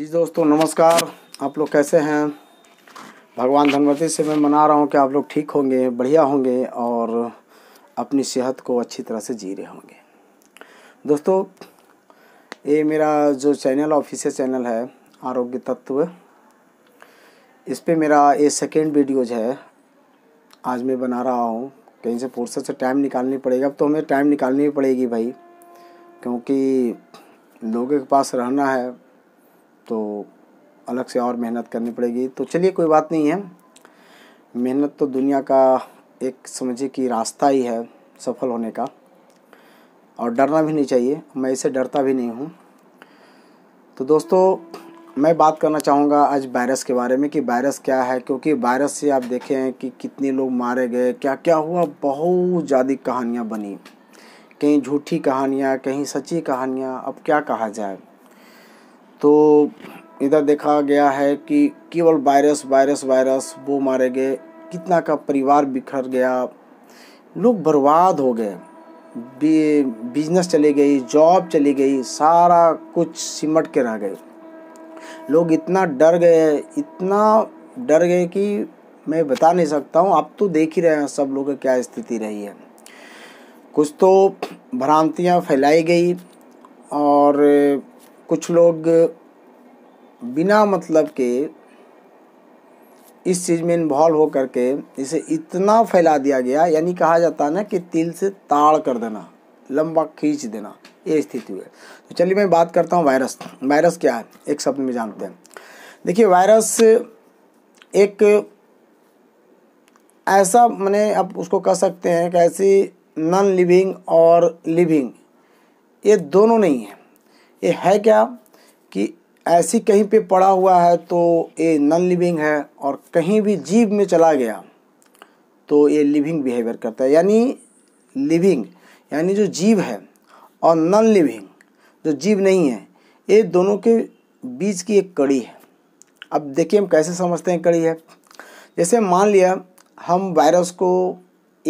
जी दोस्तों नमस्कार आप लोग कैसे हैं भगवान धनवती से मैं मना रहा हूँ कि आप लोग ठीक होंगे बढ़िया होंगे और अपनी सेहत को अच्छी तरह से जी रहे होंगे दोस्तों ये मेरा जो चैनल ऑफिशियल चैनल है आरोग्य तत्व इस पर मेरा ये सेकेंड वीडियोज है आज मैं बना रहा हूँ कहीं से फुर्सत से टाइम निकालनी पड़ेगा अब तो हमें टाइम निकालनी ही पड़ेगी भाई क्योंकि लोगों के पास रहना है तो अलग से और मेहनत करनी पड़ेगी तो चलिए कोई बात नहीं है मेहनत तो दुनिया का एक समझिए कि रास्ता ही है सफल होने का और डरना भी नहीं चाहिए मैं इसे डरता भी नहीं हूँ तो दोस्तों मैं बात करना चाहूँगा आज वायरस के बारे में कि वायरस क्या है क्योंकि वायरस से आप देखें कि कितने लोग मारे गए क्या क्या हुआ बहुत ज़्यादा कहानियाँ बनी कहीं झूठी कहानियाँ कहीं सच्ची कहानियाँ अब क्या कहा जाए तो इधर देखा गया है कि केवल वायरस वायरस वायरस वो मारे गए कितना का परिवार बिखर गया लोग बर्बाद हो गए बिजनेस चली गई जॉब चली गई सारा कुछ सिमट के रह गए लोग इतना डर गए इतना डर गए कि मैं बता नहीं सकता हूँ आप तो देख ही रहे हैं सब लोगों क्या स्थिति रही है कुछ तो भ्रांतियाँ फैलाई गई और कुछ लोग बिना मतलब के इस चीज़ में इन्वॉल्व हो करके इसे इतना फैला दिया गया यानी कहा जाता है ना कि तिल से ताड़ कर देना लंबा खींच देना ये स्थिति हुई तो चलिए मैं बात करता हूँ वायरस वायरस क्या है एक शब्द में जानते हैं देखिए वायरस एक ऐसा मैंने आप उसको कह सकते हैं कि ऐसी नॉन लिविंग और लिविंग ये दोनों नहीं है ये है क्या कि ऐसी कहीं पे पड़ा हुआ है तो ये नॉन लिविंग है और कहीं भी जीव में चला गया तो ये लिविंग बिहेवियर करता है यानी लिविंग यानी जो जीव है और नॉन लिविंग जो जीव नहीं है ये दोनों के बीच की एक कड़ी है अब देखिए हम कैसे समझते हैं कड़ी है जैसे मान लिया हम वायरस को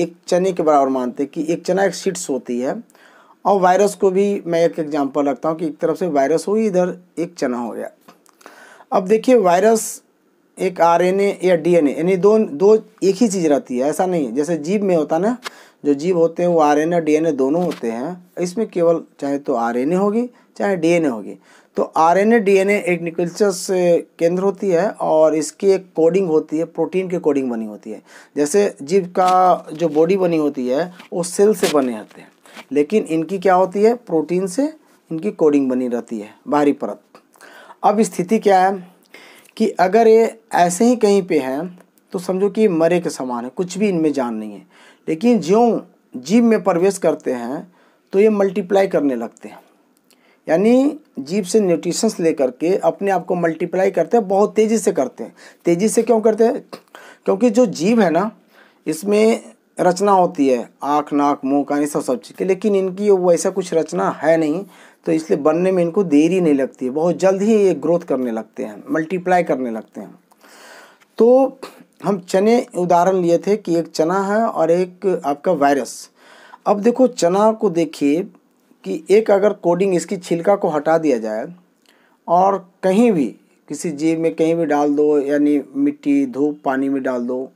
एक चने के बराबर मानते हैं कि एक चना एक सीट्स होती है और वायरस को भी मैं एक एग्जांपल रखता हूँ कि एक तरफ से वायरस हुई इधर एक चना हो गया अब देखिए वायरस एक आरएनए या डीएनए यानी दो दो एक ही चीज़ रहती है ऐसा नहीं जैसे जीव में होता ना जो जीव होते हैं वो आर एन डीएनए दोनों होते हैं इसमें केवल चाहे तो आर होगी चाहे डी होगी तो आर एन एक निकल्चस केंद्र होती है और इसकी एक कोडिंग होती है प्रोटीन की कोडिंग बनी होती है जैसे जीव का जो बॉडी बनी होती है वो सेल से बने होते हैं लेकिन इनकी क्या होती है प्रोटीन से इनकी कोडिंग बनी रहती है बाहरी परत अब स्थिति क्या है कि अगर ये ऐसे ही कहीं पे है तो समझो कि मरे के समान है कुछ भी इनमें जान नहीं है लेकिन ज्यों जीव में प्रवेश करते हैं तो ये मल्टीप्लाई करने लगते हैं यानी जीव से न्यूट्रिशंस लेकर के अपने आप को मल्टीप्लाई करते हैं बहुत तेज़ी से करते हैं तेज़ी से क्यों करते हैं क्योंकि जो जीव है ना इसमें रचना होती है आँख नाक मुंह कान ये सब सब चीज़ के लेकिन इनकी वैसा कुछ रचना है नहीं तो इसलिए बनने में इनको देरी नहीं लगती है बहुत जल्द ही ये ग्रोथ करने लगते हैं मल्टीप्लाई करने लगते हैं तो हम चने उदाहरण लिए थे कि एक चना है और एक आपका वायरस अब देखो चना को देखिए कि एक अगर कोडिंग इसकी छिलका को हटा दिया जाए और कहीं भी किसी जीव में कहीं भी डाल दो यानी मिट्टी धूप पानी में डाल दो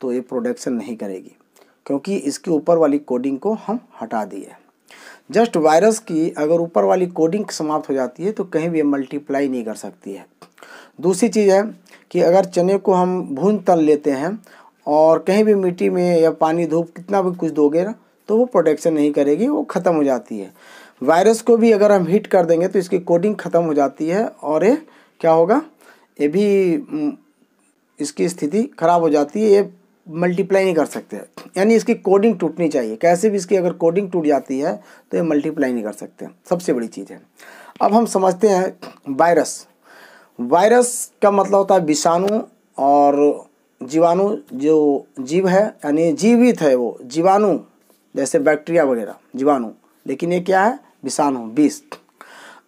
तो ये प्रोडक्शन नहीं करेगी क्योंकि इसके ऊपर वाली कोडिंग को हम हटा दिए जस्ट वायरस की अगर ऊपर वाली कोडिंग समाप्त हो जाती है तो कहीं भी मल्टीप्लाई नहीं कर सकती है दूसरी चीज़ है कि अगर चने को हम भून तल लेते हैं और कहीं भी मिट्टी में या पानी धूप कितना भी कुछ दोगे ना तो वो प्रोटेक्शन नहीं करेगी वो ख़त्म हो जाती है वायरस को भी अगर हम हीट कर देंगे तो इसकी कोडिंग ख़त्म हो जाती है और ये क्या होगा ये भी हम्म, इसकी स्थिति खराब हो जाती है ये मल्टीप्लाई नहीं कर सकते यानी इसकी कोडिंग टूटनी चाहिए कैसे भी इसकी अगर कोडिंग टूट जाती है तो ये मल्टीप्लाई नहीं कर सकते सबसे बड़ी चीज़ है अब हम समझते हैं वायरस वायरस का मतलब होता है विषाणु और जीवाणु जो जीव है यानी जीवित है वो जीवाणु जैसे बैक्टीरिया वगैरह जीवाणु लेकिन ये क्या है विषाणु बीस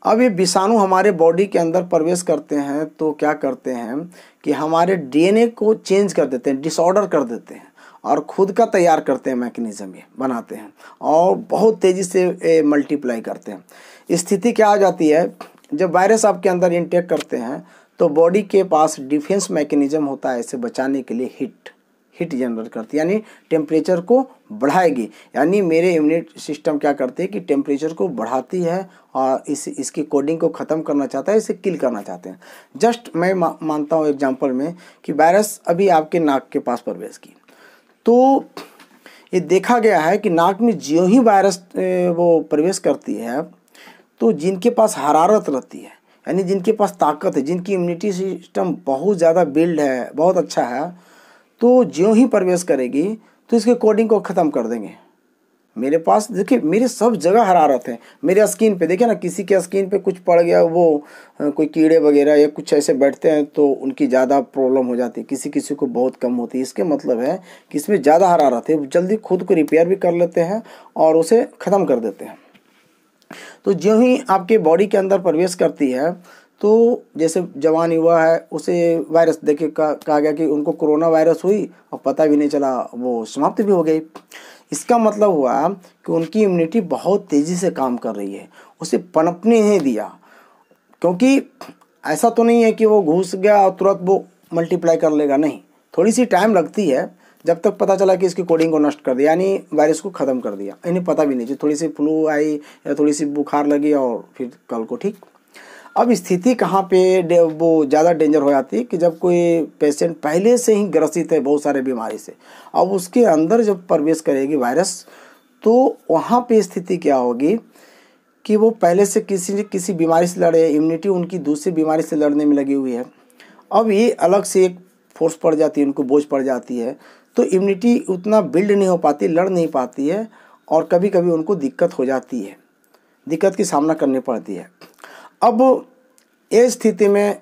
अब ये विषाणु हमारे बॉडी के अंदर प्रवेश करते हैं तो क्या करते हैं कि हमारे डीएनए को चेंज कर देते हैं डिसऑर्डर कर देते हैं और खुद का तैयार करते हैं मैकेनिज्म ये बनाते हैं और बहुत तेज़ी से मल्टीप्लाई करते हैं स्थिति क्या आ जाती है जब वायरस आपके अंदर इंटेक करते हैं तो बॉडी के पास डिफेंस मैकेनिज्म होता है इसे बचाने के लिए हिट हीट जनरेट करती है यानी टेम्परेचर को बढ़ाएगी यानी मेरे इम्यूनिट सिस्टम क्या करती है कि टेम्परेचर को बढ़ाती है और इस इसकी कोडिंग को ख़त्म करना चाहता है इसे किल करना चाहते हैं जस्ट मैं मा, मानता हूँ एग्जाम्पल में कि वायरस अभी आपके नाक के पास प्रवेश की तो ये देखा गया है कि नाक में जो ही वायरस वो प्रवेश करती है तो जिनके पास हरारत रहती है यानी जिनके पास ताकत है जिनकी इम्यूनिटी सिस्टम बहुत ज़्यादा बिल्ड है बहुत अच्छा है तो ज्यों ही प्रवेश करेगी तो इसके कोडिंग को ख़त्म कर देंगे मेरे पास देखिए मेरे सब जगह हरारत है मेरे स्किन पे देखिए ना किसी के स्किन पे कुछ पड़ गया वो कोई कीड़े वगैरह या कुछ ऐसे बैठते हैं तो उनकी ज़्यादा प्रॉब्लम हो जाती है किसी किसी को बहुत कम होती है इसके मतलब है कि इसमें ज़्यादा हरारत है जल्दी खुद को रिपेयर भी कर लेते हैं और उसे ख़त्म कर देते हैं तो जो ही आपके बॉडी के अंदर प्रवेश करती है तो जैसे जवान युवा है उसे वायरस देखे कहा गया कि उनको कोरोना वायरस हुई और पता भी नहीं चला वो समाप्त भी हो गई इसका मतलब हुआ कि उनकी इम्यूनिटी बहुत तेज़ी से काम कर रही है उसे पनपने ही दिया क्योंकि ऐसा तो नहीं है कि वो घुस गया और तुरंत वो मल्टीप्लाई कर लेगा नहीं थोड़ी सी टाइम लगती है जब तक पता चला कि इसकी कोडिंग को नष्ट कर दिया यानी वायरस को ख़त्म कर दिया इन्हें पता भी नहीं थी थोड़ी सी फ्लू आई या थोड़ी सी बुखार लगी और फिर कल को ठीक अब स्थिति कहाँ पे वो ज़्यादा डेंजर हो जाती है कि जब कोई पेशेंट पहले से ही ग्रसित है बहुत सारे बीमारी से अब उसके अंदर जब प्रवेश करेगी वायरस तो वहाँ पे स्थिति क्या होगी कि वो पहले से किसी किसी बीमारी से लड़े इम्यूनिटी उनकी दूसरी बीमारी से लड़ने में लगी हुई है अब ये अलग से एक फोर्स पड़ जाती है उनको बोझ पड़ जाती है तो इम्यूनिटी उतना बिल्ड नहीं हो पाती लड़ नहीं पाती है और कभी कभी उनको दिक्कत हो जाती है दिक्कत की सामना करनी पड़ती है अब ये स्थिति में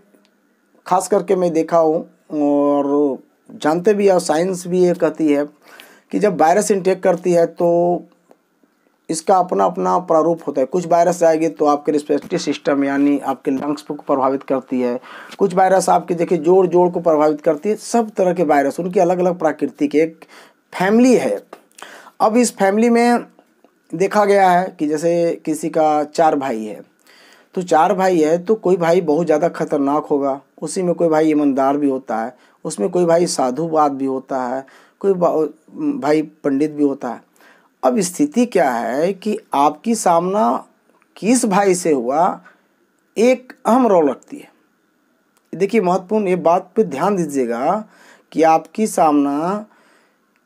खास करके मैं देखा हूँ और जानते भी और साइंस भी ये कहती है कि जब वायरस इंटेक करती है तो इसका अपना अपना प्रारूप होता है कुछ वायरस आएगी तो आपके रिस्पेक्टिव सिस्टम यानी आपके लंग्स को प्रभावित करती है कुछ वायरस आपके देखिए जोड़ जोड़ को प्रभावित करती है सब तरह के वायरस उनकी अलग अलग प्रकृति के एक फैमिली है अब इस फैमिली में देखा गया है कि जैसे किसी का चार भाई है तो चार भाई है तो कोई भाई बहुत ज़्यादा खतरनाक होगा उसी में कोई भाई ईमानदार भी होता है उसमें कोई भाई साधुवाद भी होता है कोई भाई पंडित भी होता है अब स्थिति क्या है कि आपकी सामना किस भाई से हुआ एक अहम रोल रखती है देखिए महत्वपूर्ण ये बात पे ध्यान दीजिएगा कि आपकी सामना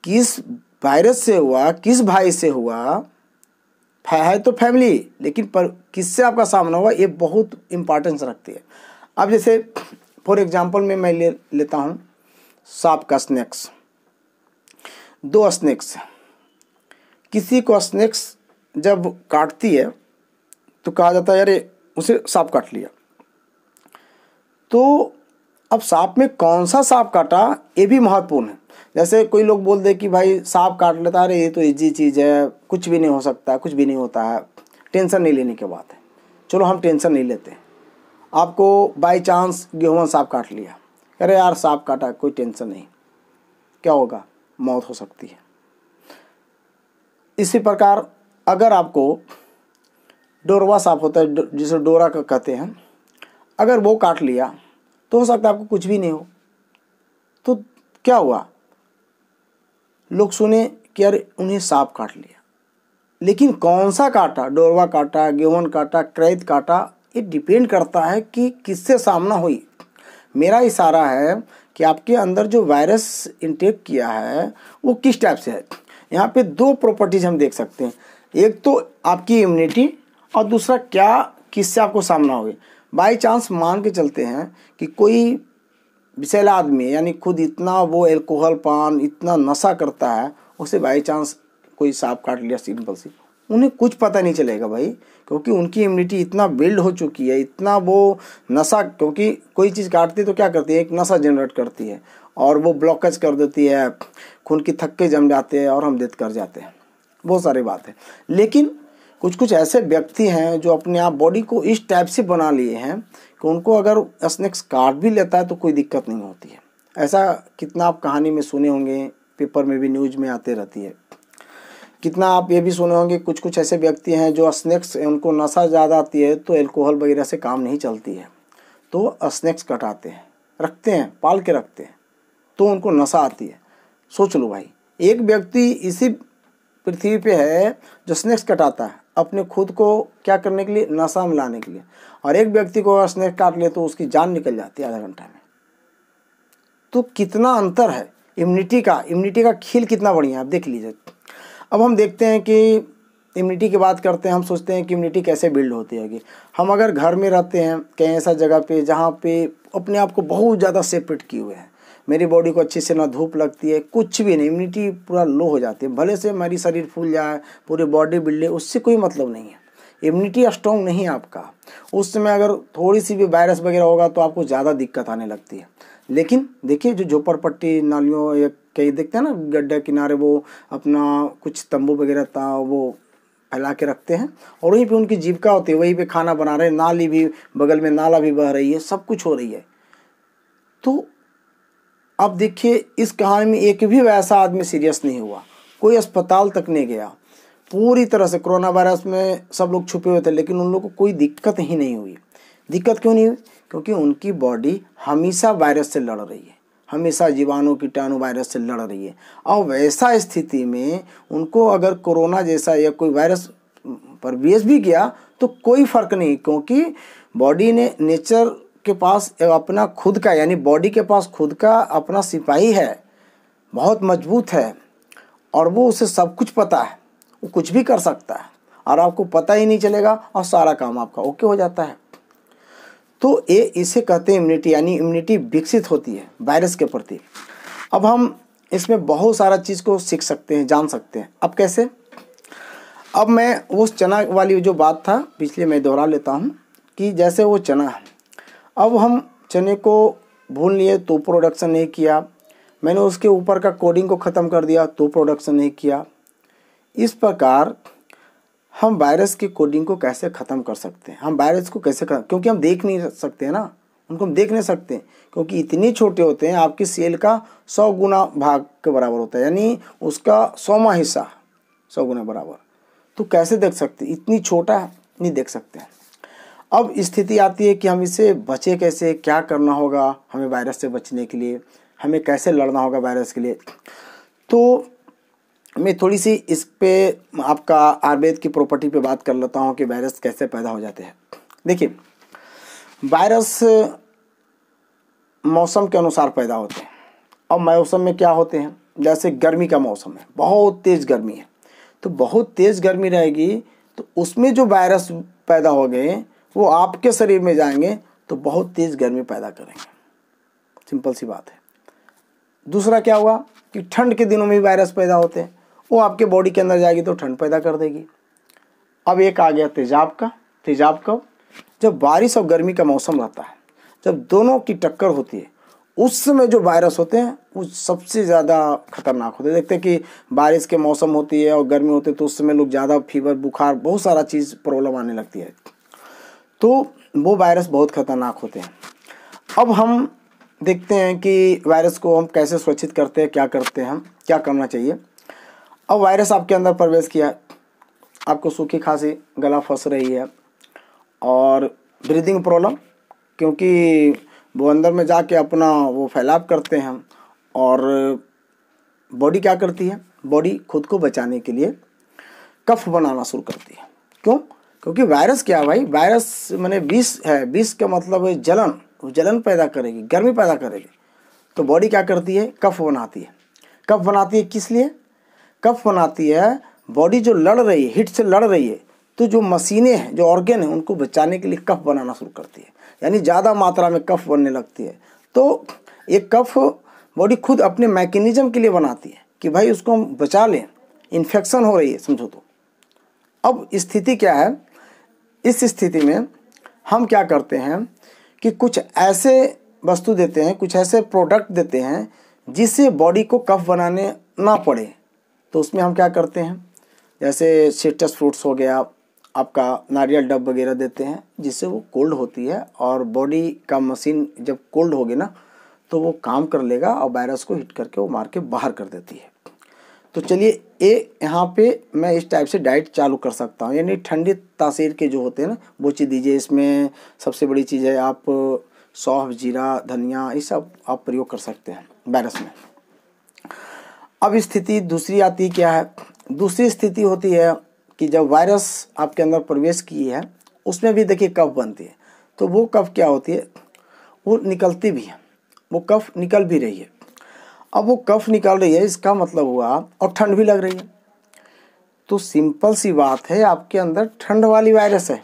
किस वायरस से हुआ किस भाई से हुआ है तो फैमिली लेकिन पर किससे आपका सामना होगा ये बहुत इम्पॉर्टेंस रखती है अब जैसे फॉर एग्जाम्पल में मैं ले लेता हूँ सांप का स्नैक्स दो स्नैक्स किसी को स्नैक्स जब काटती है तो कहा जाता है यार उसे सांप काट लिया तो अब सांप में कौन सा सांप काटा ये भी महत्वपूर्ण है जैसे कोई लोग बोल दे कि भाई सांप काट लेता अरे ये तो ईजी चीज़ है कुछ भी नहीं हो सकता कुछ भी नहीं होता है टेंशन नहीं लेने की बात है चलो हम टेंशन नहीं लेते आपको बाई चांस गेहूँ सांप काट लिया अरे यार सांप काटा कोई टेंशन नहीं क्या होगा मौत हो सकती है इसी प्रकार अगर आपको डोरवा सांप होता है जिसे डोरा का कहते हैं अगर वो काट लिया तो हो सकता है आपको कुछ भी नहीं हो तो क्या हुआ लोग सुने कि अरे उन्हें सांप काट लिया लेकिन कौन सा काटा डोरवा काटा गेहूँ काटा क्रैत काटा ये डिपेंड करता है कि किससे सामना हुई मेरा इशारा है कि आपके अंदर जो वायरस इंटेक किया है वो किस टाइप से है यहाँ पे दो प्रॉपर्टीज़ हम देख सकते हैं एक तो आपकी इम्यूनिटी और दूसरा क्या किससे आपको सामना हुए बाई चांस मान के चलते हैं कि कोई विशेला आदमी यानी खुद इतना वो एल्कोहल पान इतना नशा करता है उसे बाई चांस कोई सांप काट लिया सिंपल सी उन्हें कुछ पता नहीं चलेगा भाई क्योंकि उनकी इम्यूनिटी इतना बिल्ड हो चुकी है इतना वो नशा क्योंकि कोई चीज़ काटती है तो क्या करती है एक नशा जनरेट करती है और वो ब्लॉकेज कर देती है खून की थक्के जम जाते हैं और हम डेथ कर जाते हैं बहुत सारी बात है लेकिन कुछ कुछ ऐसे व्यक्ति हैं जो अपने आप बॉडी को इस टाइप से बना लिए हैं कि उनको अगर स्नैक्स काट भी लेता है तो कोई दिक्कत नहीं होती है ऐसा कितना आप कहानी में सुने होंगे पेपर में भी न्यूज में आते रहती है कितना आप ये भी सुने होंगे कुछ कुछ ऐसे व्यक्ति हैं जो स्नैक्स उनको नशा ज़्यादा आती है तो एल्कोहल वगैरह से काम नहीं चलती है तो स्नैक्स कटाते हैं रखते हैं पाल के रखते हैं तो उनको नशा आती है सोच लो भाई एक व्यक्ति इसी पृथ्वी पे है जो स्नैक्स कटाता है अपने खुद को क्या करने के लिए नशा में लाने के लिए और एक व्यक्ति को अगर स्नेक काट ले तो उसकी जान निकल जाती है आधा घंटा में तो कितना अंतर है इम्यूनिटी का इम्यूनिटी का खेल कितना बढ़िया आप देख लीजिए अब हम देखते हैं कि इम्यूनिटी की बात करते हैं हम सोचते हैं कि इम्यूनिटी कैसे बिल्ड होती कि हम अगर घर में रहते हैं कहीं ऐसा जगह पे जहाँ पे अपने आप को बहुत ज़्यादा सेपरेट किए हुए हैं मेरी बॉडी को अच्छे से ना धूप लगती है कुछ भी नहीं इम्यूनिटी पूरा लो हो जाती है भले से मेरी शरीर फूल जाए पूरी बॉडी बिल्ड उससे कोई मतलब नहीं है इम्यूनिटी स्ट्रॉन्ग नहीं है आपका उस समय अगर थोड़ी सी भी वायरस वगैरह होगा तो आपको ज़्यादा दिक्कत आने लगती है लेकिन देखिए जो झोपड़ पट्टी नालियों या कहीं देखते हैं ना गड्ढे किनारे वो अपना कुछ तंबू वगैरह था वो फैला के रखते हैं और वहीं पे उनकी जीविका होती है वहीं पे खाना बना रहे हैं नाली भी बगल में नाला भी बह रही है सब कुछ हो रही है तो अब देखिए इस कहानी में एक भी वैसा आदमी सीरियस नहीं हुआ कोई अस्पताल तक नहीं गया पूरी तरह से कोरोना वायरस में सब लोग छुपे हुए थे लेकिन उन लोग को कोई दिक्कत ही नहीं हुई दिक्कत क्यों नहीं हुई क्योंकि उनकी बॉडी हमेशा वायरस से लड़ रही है हमेशा जीवाणु कीटाणु वायरस से लड़ रही है और वैसा स्थिति में उनको अगर कोरोना जैसा या कोई वायरस पर बेस भी गया तो कोई फर्क नहीं क्योंकि बॉडी ने नेचर के पास अपना खुद का यानी बॉडी के पास खुद का अपना सिपाही है बहुत मजबूत है और वो उसे सब कुछ पता है वो कुछ भी कर सकता है और आपको पता ही नहीं चलेगा और सारा काम आपका ओके हो जाता है तो ये इसे कहते हैं इम्यूनिटी यानी इम्यूनिटी विकसित होती है वायरस के प्रति अब हम इसमें बहुत सारा चीज़ को सीख सकते हैं जान सकते हैं अब कैसे अब मैं वो चना वाली जो बात था पिछले मैं दोहरा लेता हूँ कि जैसे वो चना है अब हम चने को भून लिए तो प्रोडक्शन नहीं किया मैंने उसके ऊपर का कोडिंग को ख़त्म कर दिया तो प्रोडक्शन नहीं किया इस प्रकार हम वायरस की कोडिंग को कैसे ख़त्म कर सकते हैं हम वायरस को कैसे खत्म क्योंकि हम देख नहीं सकते हैं ना उनको हम देख नहीं सकते क्योंकि इतने छोटे होते हैं आपकी सेल का सौ गुना भाग के बराबर होता है यानी उसका सौवा हिस्सा सौ गुना बराबर तो कैसे देख सकते इतनी छोटा नहीं देख सकते हैं अब स्थिति आती है कि हम इसे बचे कैसे क्या करना होगा हमें वायरस से बचने के लिए हमें कैसे लड़ना होगा वायरस के लिए तो मैं थोड़ी सी इस पे आपका आयुर्वेद की प्रॉपर्टी पे बात कर लेता हूँ कि वायरस कैसे पैदा हो जाते हैं देखिए वायरस मौसम के अनुसार पैदा होते हैं और मौसम में क्या होते हैं जैसे गर्मी का मौसम है बहुत तेज़ गर्मी है तो बहुत तेज़ गर्मी रहेगी तो उसमें जो वायरस पैदा हो गए वो आपके शरीर में जाएंगे तो बहुत तेज़ गर्मी पैदा करेंगे सिंपल सी बात है दूसरा क्या हुआ कि ठंड के दिनों में वायरस पैदा होते हैं वो आपके बॉडी के अंदर जाएगी तो ठंड पैदा कर देगी अब एक आ गया तेजाब का तेजाब कब जब बारिश और गर्मी का मौसम रहता है जब दोनों की टक्कर होती है उस समय जो वायरस होते हैं वो सबसे ज़्यादा खतरनाक होते हैं देखते हैं कि बारिश के मौसम होती है और गर्मी होती है तो उस समय लोग ज़्यादा फीवर बुखार बहुत सारा चीज़ प्रॉब्लम आने लगती है तो वो वायरस बहुत खतरनाक होते हैं अब हम देखते हैं कि वायरस को हम कैसे सुरक्षित करते हैं क्या करते हैं हम क्या करना चाहिए अब वायरस आपके अंदर प्रवेश किया आपको सूखी खांसी गला फंस रही है और ब्रीदिंग प्रॉब्लम क्योंकि वो अंदर में जाके अपना वो फैलाव करते हैं और बॉडी क्या करती है बॉडी खुद को बचाने के लिए कफ बनाना शुरू करती है क्यों क्योंकि वायरस क्या है भाई वायरस मैंने विष है विष का मतलब है जलन जलन पैदा करेगी गर्मी पैदा करेगी तो बॉडी क्या करती है कफ बनाती है कफ बनाती है किस लिए कफ बनाती है बॉडी जो लड़ रही है हिट से लड़ रही है तो जो मशीनें हैं जो ऑर्गेन हैं उनको बचाने के लिए कफ बनाना शुरू करती है यानी ज़्यादा मात्रा में कफ बनने लगती है तो ये कफ बॉडी खुद अपने मैकेनिज्म के लिए बनाती है कि भाई उसको हम बचा लें इन्फेक्शन हो रही है समझो तो अब स्थिति क्या है इस स्थिति में हम क्या करते हैं कि कुछ ऐसे वस्तु देते हैं कुछ ऐसे प्रोडक्ट देते हैं जिससे बॉडी को कफ बनाने ना पड़े तो उसमें हम क्या करते हैं जैसे सिट्रस फ्रूट्स हो गया आपका नारियल डब वगैरह देते हैं जिससे वो कोल्ड होती है और बॉडी का मशीन जब कोल्ड होगी ना तो वो काम कर लेगा और वायरस को हिट करके वो मार के बाहर कर देती है तो चलिए ये यहाँ पे मैं इस टाइप से डाइट चालू कर सकता हूँ यानी ठंडी तासीर के जो होते हैं ना वो चीज़ दीजिए इसमें सबसे बड़ी चीज़ है आप सौफ जीरा धनिया ये सब आप प्रयोग कर सकते हैं वायरस में अब स्थिति दूसरी आती क्या है दूसरी स्थिति होती है कि जब वायरस आपके अंदर प्रवेश की है उसमें भी देखिए कफ बनती है तो वो कफ क्या होती है वो निकलती भी है वो कफ निकल भी रही है अब वो कफ निकल रही है इसका मतलब हुआ और ठंड भी लग रही है तो सिंपल सी बात है आपके अंदर ठंड वाली वायरस है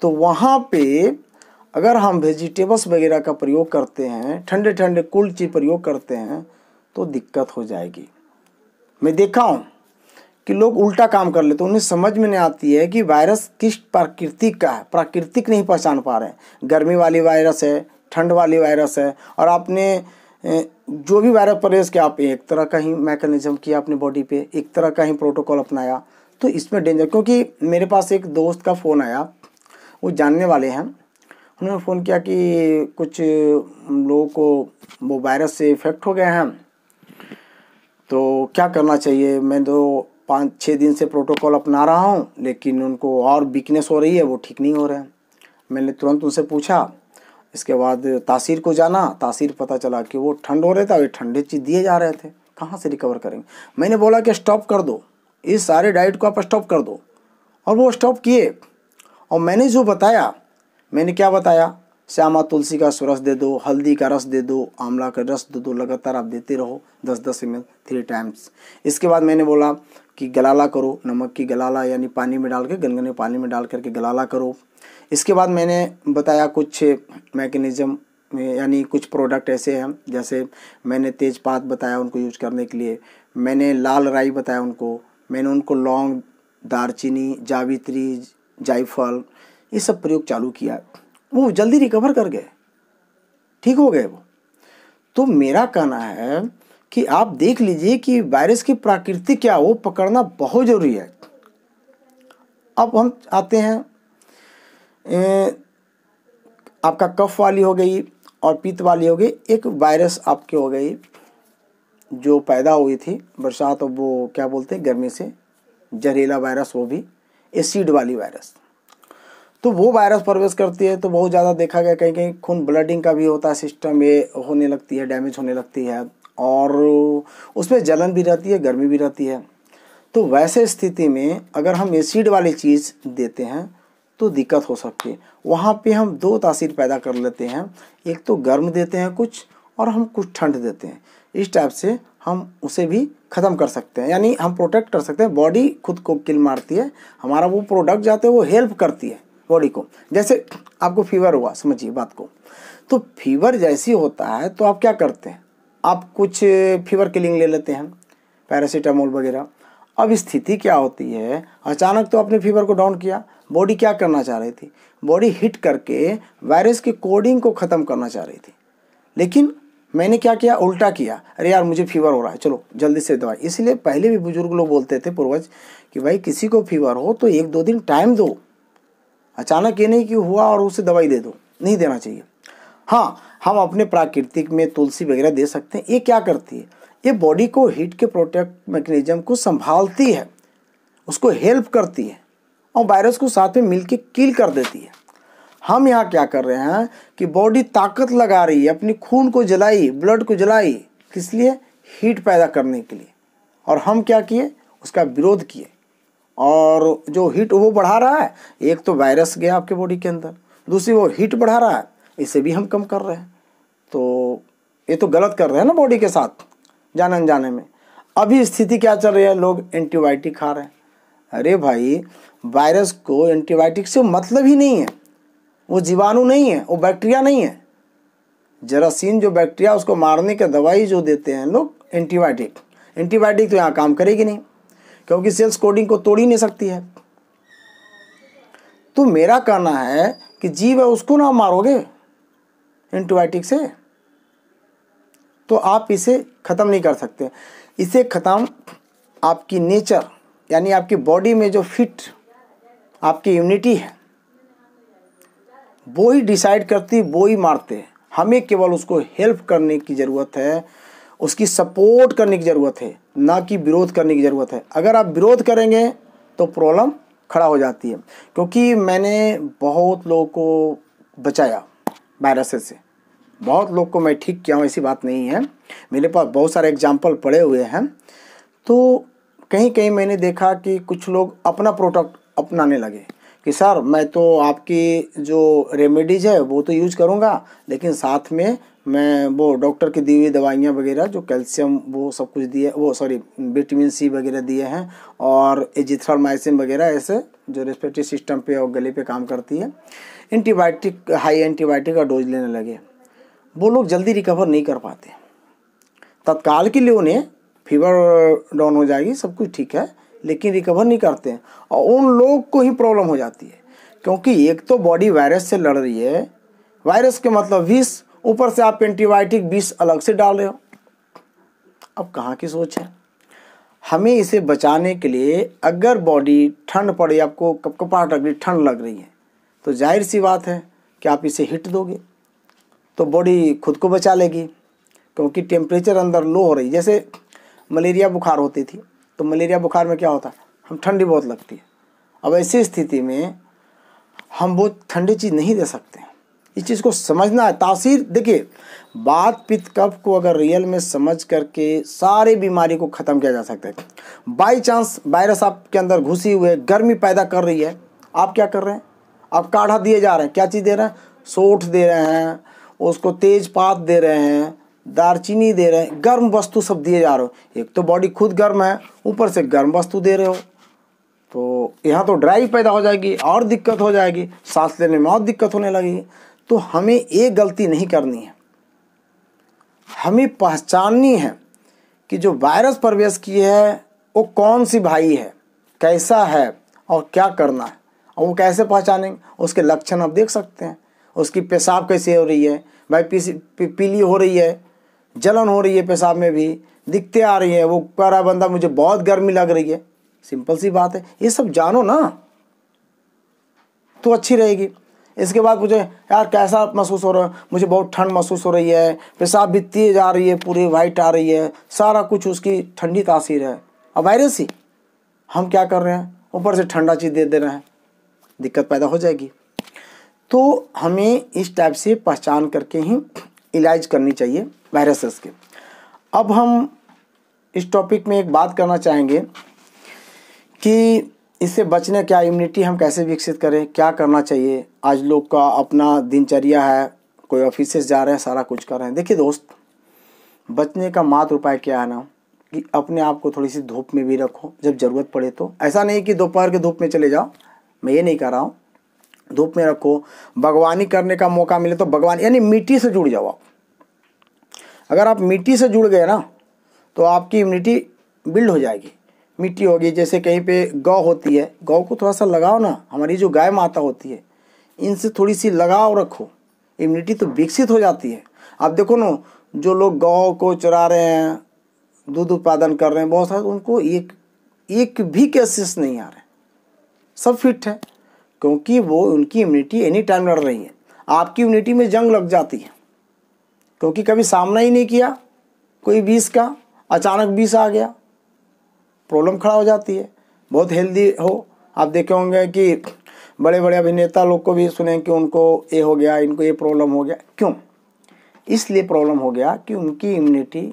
तो वहाँ पे अगर हम वेजिटेबल्स वगैरह का प्रयोग करते हैं ठंडे ठंडे कुल चीज प्रयोग करते हैं तो दिक्कत हो जाएगी मैं देखा हूँ कि लोग उल्टा काम कर लेते तो उन्हें समझ में नहीं आती है कि वायरस किस प्राकृतिक का है प्राकृतिक नहीं पहचान पा रहे हैं गर्मी वाली वायरस है ठंड वाली वायरस है और आपने जो भी वायरस प्रवेश के आप एक तरह का ही मैकेनिज्म किया अपने बॉडी पे एक तरह का ही प्रोटोकॉल अपनाया तो इसमें डेंजर क्योंकि मेरे पास एक दोस्त का फ़ोन आया वो जानने वाले हैं उन्होंने फ़ोन किया कि कुछ लोगों को वो वायरस से इफेक्ट हो गया है तो क्या करना चाहिए मैं तो पाँच छः दिन से प्रोटोकॉल अपना रहा हूँ लेकिन उनको और वीकनेस हो रही है वो ठीक नहीं हो रहे हैं मैंने तुरंत उनसे पूछा इसके बाद तासीर को जाना तासीर पता चला कि वो ठंड हो रहे थे और ठंडे चीज़ दिए जा रहे थे कहाँ से रिकवर करेंगे मैंने बोला कि स्टॉप कर दो इस सारे डाइट को आप स्टॉप कर दो और वो स्टॉप किए और मैंने जो बताया मैंने क्या बताया श्यामा तुलसी का रस दे दो हल्दी का रस दे दो आंवला का रस दे दो लगातार आप देते रहो दस दस एम थ्री टाइम्स इसके बाद मैंने बोला कि गलाला करो नमक की गलाला यानी पानी में डाल के गनगने पानी में डाल करके गलाला करो इसके बाद मैंने बताया कुछ मैकेनिज़म यानी कुछ प्रोडक्ट ऐसे हैं जैसे मैंने तेज़पात बताया उनको यूज करने के लिए मैंने लाल राई बताया उनको मैंने उनको लौंग दारचीनी जावित्री जायफल ये सब प्रयोग चालू किया वो जल्दी रिकवर कर गए ठीक हो गए वो तो मेरा कहना है कि आप देख लीजिए कि वायरस की प्रकृति क्या वो पकड़ना बहुत ज़रूरी है अब हम आते हैं ए, आपका कफ वाली हो गई और पीत वाली हो गई एक वायरस आपकी हो गई जो पैदा हुई थी बरसात और वो क्या बोलते हैं गर्मी से जहरीला वायरस वो भी एसिड वाली वायरस तो वो वायरस प्रवेश करती है तो बहुत ज़्यादा देखा गया कहीं कहीं खून ब्लडिंग का भी होता है सिस्टम ये होने लगती है डैमेज होने लगती है और उसमें जलन भी रहती है गर्मी भी रहती है तो वैसे स्थिति में अगर हम एसिड वाली चीज़ देते हैं तो दिक्कत हो सकती है वहाँ पे हम दो तासीर पैदा कर लेते हैं एक तो गर्म देते हैं कुछ और हम कुछ ठंड देते हैं इस टाइप से हम उसे भी ख़त्म कर सकते हैं यानी हम प्रोटेक्ट कर सकते हैं बॉडी खुद को किल मारती है हमारा वो प्रोडक्ट जाते हैं वो हेल्प करती है बॉडी को जैसे आपको फीवर हुआ समझिए बात को तो फीवर जैसी होता है तो आप क्या करते हैं आप कुछ फीवर किलिंग ले लेते हैं पैरासीटामोल वगैरह अब स्थिति क्या होती है अचानक तो आपने फीवर को डाउन किया बॉडी क्या करना चाह रही थी बॉडी हिट करके वायरस के कोडिंग को ख़त्म करना चाह रही थी लेकिन मैंने क्या किया उल्टा किया अरे यार मुझे फीवर हो रहा है चलो जल्दी से दवाई इसलिए पहले भी बुजुर्ग लोग बोलते थे पूर्वज कि भाई किसी को फीवर हो तो एक दो दिन टाइम दो अचानक ये नहीं कि हुआ और उसे दवाई दे दो नहीं देना चाहिए हाँ हम अपने प्राकृतिक में तुलसी वगैरह दे सकते हैं ये क्या करती है ये बॉडी को हीट के प्रोटेक्ट मैकेनिज्म को संभालती है उसको हेल्प करती है और वायरस को साथ में मिलके किल कर देती है हम यहाँ क्या कर रहे हैं कि बॉडी ताकत लगा रही है अपनी खून को जलाई ब्लड को जलाई किस लिए हीट पैदा करने के लिए और हम क्या किए उसका विरोध किए और जो हीट वो बढ़ा रहा है एक तो वायरस गया आपके बॉडी के अंदर दूसरी वो हीट बढ़ा रहा है इसे भी हम कम कर रहे हैं तो ये तो गलत कर रहे हैं ना बॉडी के साथ जाने अनजाने में अभी स्थिति क्या चल रही है लोग एंटीबायोटिक खा रहे हैं अरे भाई वायरस को एंटीबायोटिक से मतलब ही नहीं है वो जीवाणु नहीं है वो बैक्टीरिया नहीं है जरासीन जो बैक्टीरिया उसको मारने के दवाई जो देते हैं लोग एंटीबायोटिक एंटीबायोटिक तो यहाँ काम करेगी नहीं क्योंकि सेल्स कोडिंग को तोड़ ही नहीं सकती है तो मेरा कहना है कि जीव है उसको ना मारोगे एंटीबायोटिक से तो आप इसे ख़त्म नहीं कर सकते इसे ख़त्म आपकी नेचर यानी आपकी बॉडी में जो फिट आपकी इम्यूनिटी है वो ही डिसाइड करती वो ही मारते हमें केवल उसको हेल्प करने की ज़रूरत है उसकी सपोर्ट करने की ज़रूरत है ना कि विरोध करने की ज़रूरत है अगर आप विरोध करेंगे तो प्रॉब्लम खड़ा हो जाती है क्योंकि मैंने बहुत लोगों को बचाया वायरसेस से बहुत लोग को मैं ठीक किया हूँ ऐसी बात नहीं है मेरे पास बहुत सारे एग्जाम्पल पड़े हुए हैं तो कहीं कहीं मैंने देखा कि कुछ लोग अपना प्रोडक्ट अपनाने लगे कि सर मैं तो आपकी जो रेमेडीज है वो तो यूज करूँगा लेकिन साथ में मैं वो डॉक्टर की दी हुई दवाइयाँ वगैरह जो कैल्शियम वो सब कुछ दिए वो सॉरी विटामिन सी वगैरह दिए हैं और एजिथ्रामाइसिन वगैरह ऐसे जो रेस्पिरेटरी सिस्टम पे और गले पे काम करती है एंटीबायोटिक हाई एंटीबायोटिक का डोज लेने लगे वो लोग जल्दी रिकवर नहीं कर पाते तत्काल के लिए उन्हें फीवर डाउन हो जाएगी सब कुछ ठीक है लेकिन रिकवर नहीं करते और उन लोग को ही प्रॉब्लम हो जाती है क्योंकि एक तो बॉडी वायरस से लड़ रही है वायरस के मतलब विष ऊपर से आप एंटीबायोटिक बीस अलग से डाल रहे हो अब कहाँ की सोच है हमें इसे बचाने के लिए अगर बॉडी ठंड पड़े आपको कपाट लग रही ठंड लग रही है तो जाहिर सी बात है कि आप इसे हिट दोगे तो बॉडी खुद को बचा लेगी क्योंकि टेम्परेचर अंदर लो हो रही जैसे मलेरिया बुखार होती थी तो मलेरिया बुखार में क्या होता हम ठंडी बहुत लगती है अब ऐसी स्थिति में हम वो ठंडी चीज़ नहीं दे सकते इस चीज़ को समझना है तासीर देखिए बात पित कफ को अगर रियल में समझ करके सारे बीमारी को ख़त्म किया जा सकता है बाय चांस वायरस आपके अंदर घुसी हुए गर्मी पैदा कर रही है आप क्या कर रहे हैं आप काढ़ा दिए जा रहे हैं क्या चीज़ दे रहे हैं सोठ दे रहे हैं उसको तेजपात दे रहे हैं दारचीनी दे रहे हैं गर्म वस्तु सब दिए जा रहे हो एक तो बॉडी खुद गर्म है ऊपर से गर्म वस्तु दे रहे हो तो यहाँ तो ड्राई पैदा हो जाएगी और दिक्कत हो जाएगी सांस लेने में और दिक्कत होने लगेगी तो हमें ये गलती नहीं करनी है हमें पहचाननी है कि जो वायरस प्रवेश की है वो कौन सी भाई है कैसा है और क्या करना है और वो कैसे पहचानेंगे उसके लक्षण आप देख सकते हैं उसकी पेशाब कैसे हो रही है भाई पी, पीली हो रही है जलन हो रही है पेशाब में भी दिखते आ रही है वो कह रहा बंदा मुझे बहुत गर्मी लग रही है सिंपल सी बात है ये सब जानो ना तो अच्छी रहेगी इसके बाद मुझे यार कैसा महसूस हो रहा है मुझे बहुत ठंड महसूस हो रही है पेशाब भी तेज आ रही है पूरी वाइट आ रही है सारा कुछ उसकी ठंडी तासीर है अब वायरस ही हम क्या कर रहे हैं ऊपर से ठंडा चीज़ दे दे रहे हैं दिक्कत पैदा हो जाएगी तो हमें इस टाइप से पहचान करके ही इलाज करनी चाहिए वायरसेस के अब हम इस टॉपिक में एक बात करना चाहेंगे कि इससे बचने क्या इम्यूनिटी हम कैसे विकसित करें क्या करना चाहिए आज लोग का अपना दिनचर्या है कोई ऑफिस जा रहे हैं सारा कुछ कर रहे हैं देखिए दोस्त बचने का मात्र उपाय क्या है ना कि अपने आप को थोड़ी सी धूप में भी रखो जब ज़रूरत पड़े तो ऐसा नहीं कि दोपहर के धूप में चले जाओ मैं ये नहीं कर रहा हूँ धूप में रखो बागवानी करने का मौका मिले तो बागवानी यानी मिट्टी से जुड़ जाओ आप अगर आप मिट्टी से जुड़ गए ना तो आपकी इम्यूनिटी बिल्ड हो जाएगी मिट्टी होगी जैसे कहीं पे गौ होती है गौ को थोड़ा सा लगाओ ना हमारी जो गाय माता होती है इनसे थोड़ी सी लगाव रखो इम्यूनिटी तो विकसित हो जाती है आप देखो ना जो लोग गौ को चरा रहे हैं दूध उत्पादन कर रहे हैं बहुत सारे उनको एक एक भी केसेस नहीं आ रहे सब फिट है क्योंकि वो उनकी इम्यूनिटी एनी टाइम लड़ रही है आपकी इम्यूनिटी में जंग लग जाती है क्योंकि कभी सामना ही नहीं किया कोई बीस का अचानक बीस आ गया प्रॉब्लम खड़ा हो जाती है बहुत हेल्दी हो आप देखे होंगे कि बड़े बड़े अभिनेता लोग को भी सुने कि उनको ये हो गया इनको ये प्रॉब्लम हो गया क्यों इसलिए प्रॉब्लम हो गया कि उनकी इम्यूनिटी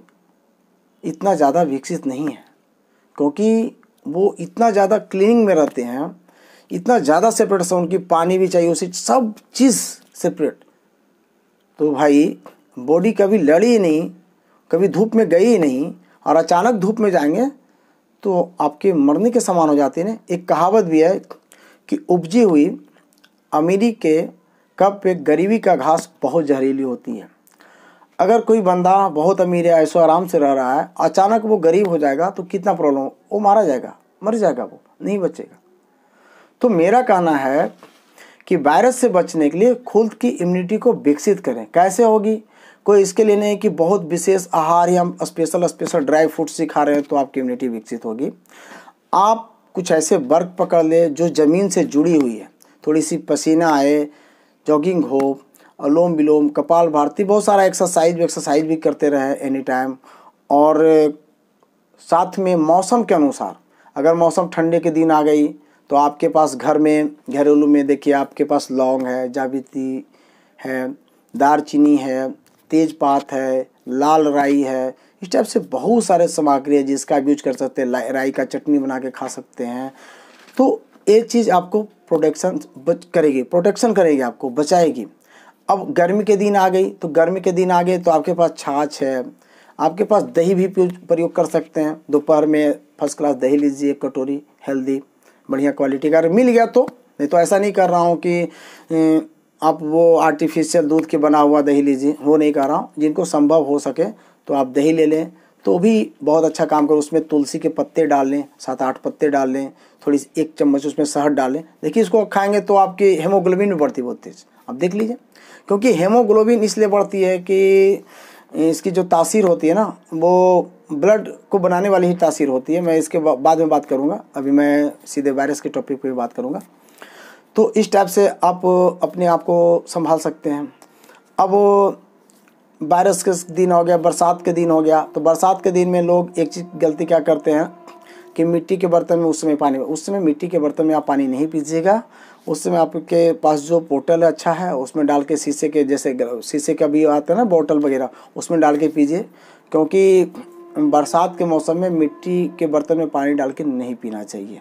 इतना ज़्यादा विकसित नहीं है क्योंकि वो इतना ज़्यादा क्लीनिंग में रहते हैं इतना ज़्यादा सेपरेट से उनकी पानी भी चाहिए उसी सब चीज़ सेपरेट तो भाई बॉडी कभी लड़ी ही नहीं कभी धूप में गई ही नहीं और अचानक धूप में जाएंगे तो आपके मरने के समान हो जाते हैं एक कहावत भी है कि उपजी हुई अमीरी के कप पे गरीबी का घास बहुत जहरीली होती है अगर कोई बंदा बहुत अमीर है ऐसा आराम से रह रहा है अचानक वो गरीब हो जाएगा तो कितना प्रॉब्लम वो मारा जाएगा मर जाएगा वो नहीं बचेगा तो मेरा कहना है कि वायरस से बचने के लिए खुद की इम्यूनिटी को विकसित करें कैसे होगी कोई इसके लिए नहीं कि बहुत विशेष आहार या स्पेशल स्पेशल ड्राई फ्रूट ही खा रहे हैं तो आपकी इम्यूनिटी विकसित होगी आप कुछ ऐसे वर्क पकड़ लें जो ज़मीन से जुड़ी हुई है थोड़ी सी पसीना आए जॉगिंग हो अलोम विलोम कपाल भारती बहुत सारा एक्सरसाइज एक्सरसाइज भी करते रहे एनी टाइम और साथ में मौसम के अनुसार अगर मौसम ठंडे के दिन आ गई तो आपके पास घर में घरेलू में देखिए आपके पास लौंग है जावित्री है दारचीनी है तेजपात है लाल राई है इस टाइप से बहुत सारे सामग्री है जिसका आप यूज कर सकते हैं राई का चटनी बना के खा सकते हैं तो एक चीज़ आपको प्रोटेक्शन बच करेगी प्रोटेक्शन करेगी आपको बचाएगी अब गर्मी के दिन आ गई तो गर्मी के दिन आ गए तो आपके पास छाछ है आपके पास दही भी प्रयोग कर सकते हैं दोपहर में फर्स्ट क्लास दही लीजिए एक कटोरी हेल्दी बढ़िया क्वालिटी का मिल गया तो नहीं तो ऐसा नहीं कर रहा हूँ कि आप वो आर्टिफिशियल दूध के बना हुआ दही लीजिए वो नहीं कह रहा हूँ जिनको संभव हो सके तो आप दही ले लें तो भी बहुत अच्छा काम करो उसमें तुलसी के पत्ते डाल लें सात आठ पत्ते डाल लें थोड़ी सी एक चम्मच उसमें शहद डालें देखिए इसको खाएंगे तो आपकी हेमोग्लोबिन भी बढ़ती बहुत तेज़ आप देख लीजिए क्योंकि हेमोग्लोबिन इसलिए बढ़ती है कि इसकी जो तासीर होती है ना वो ब्लड को बनाने वाली ही तासीर होती है मैं इसके बाद में बात करूँगा अभी मैं सीधे वायरस के टॉपिक पर बात करूँगा तो इस टाइप से आप अपने आप को संभाल सकते हैं अब बारिश के दिन हो गया बरसात के दिन हो गया तो बरसात के दिन में लोग एक चीज़ गलती क्या करते हैं कि मिट्टी के बर्तन में उस समय पानी उस समय मिट्टी के बर्तन में आप पानी नहीं पीजिएगा उस समय आपके पास जो पोटल अच्छा है उसमें डाल के शीशे के जैसे शीशे का भी आता है ना बोटल वगैरह उसमें डाल के पीजिए क्योंकि बरसात के मौसम में मिट्टी के बर्तन में पानी डाल के नहीं पीना चाहिए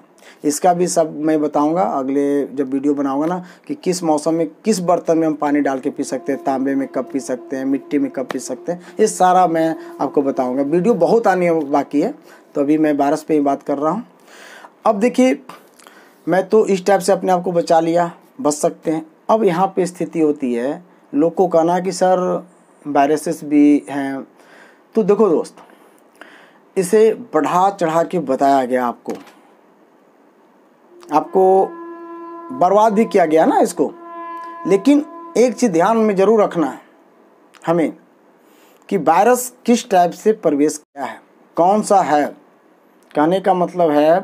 इसका भी सब मैं बताऊंगा अगले जब वीडियो बनाऊंगा ना कि किस मौसम में किस बर्तन में हम पानी डाल के पी सकते हैं तांबे में कब पी सकते हैं मिट्टी में कब पी सकते हैं ये सारा मैं आपको बताऊंगा वीडियो बहुत आने बाकी है तो अभी मैं बारस पे ही बात कर रहा हूँ अब देखिए मैं तो इस टाइप से अपने आप को बचा लिया बच सकते हैं अब यहाँ पर स्थिति होती है लोग को कहना कि सर वायरसेस भी हैं तो देखो दोस्त इसे बढ़ा चढ़ा के बताया गया आपको आपको बर्बाद भी किया गया ना इसको लेकिन एक चीज़ ध्यान में ज़रूर रखना है हमें कि वायरस किस टाइप से प्रवेश किया है कौन सा है कहने का मतलब है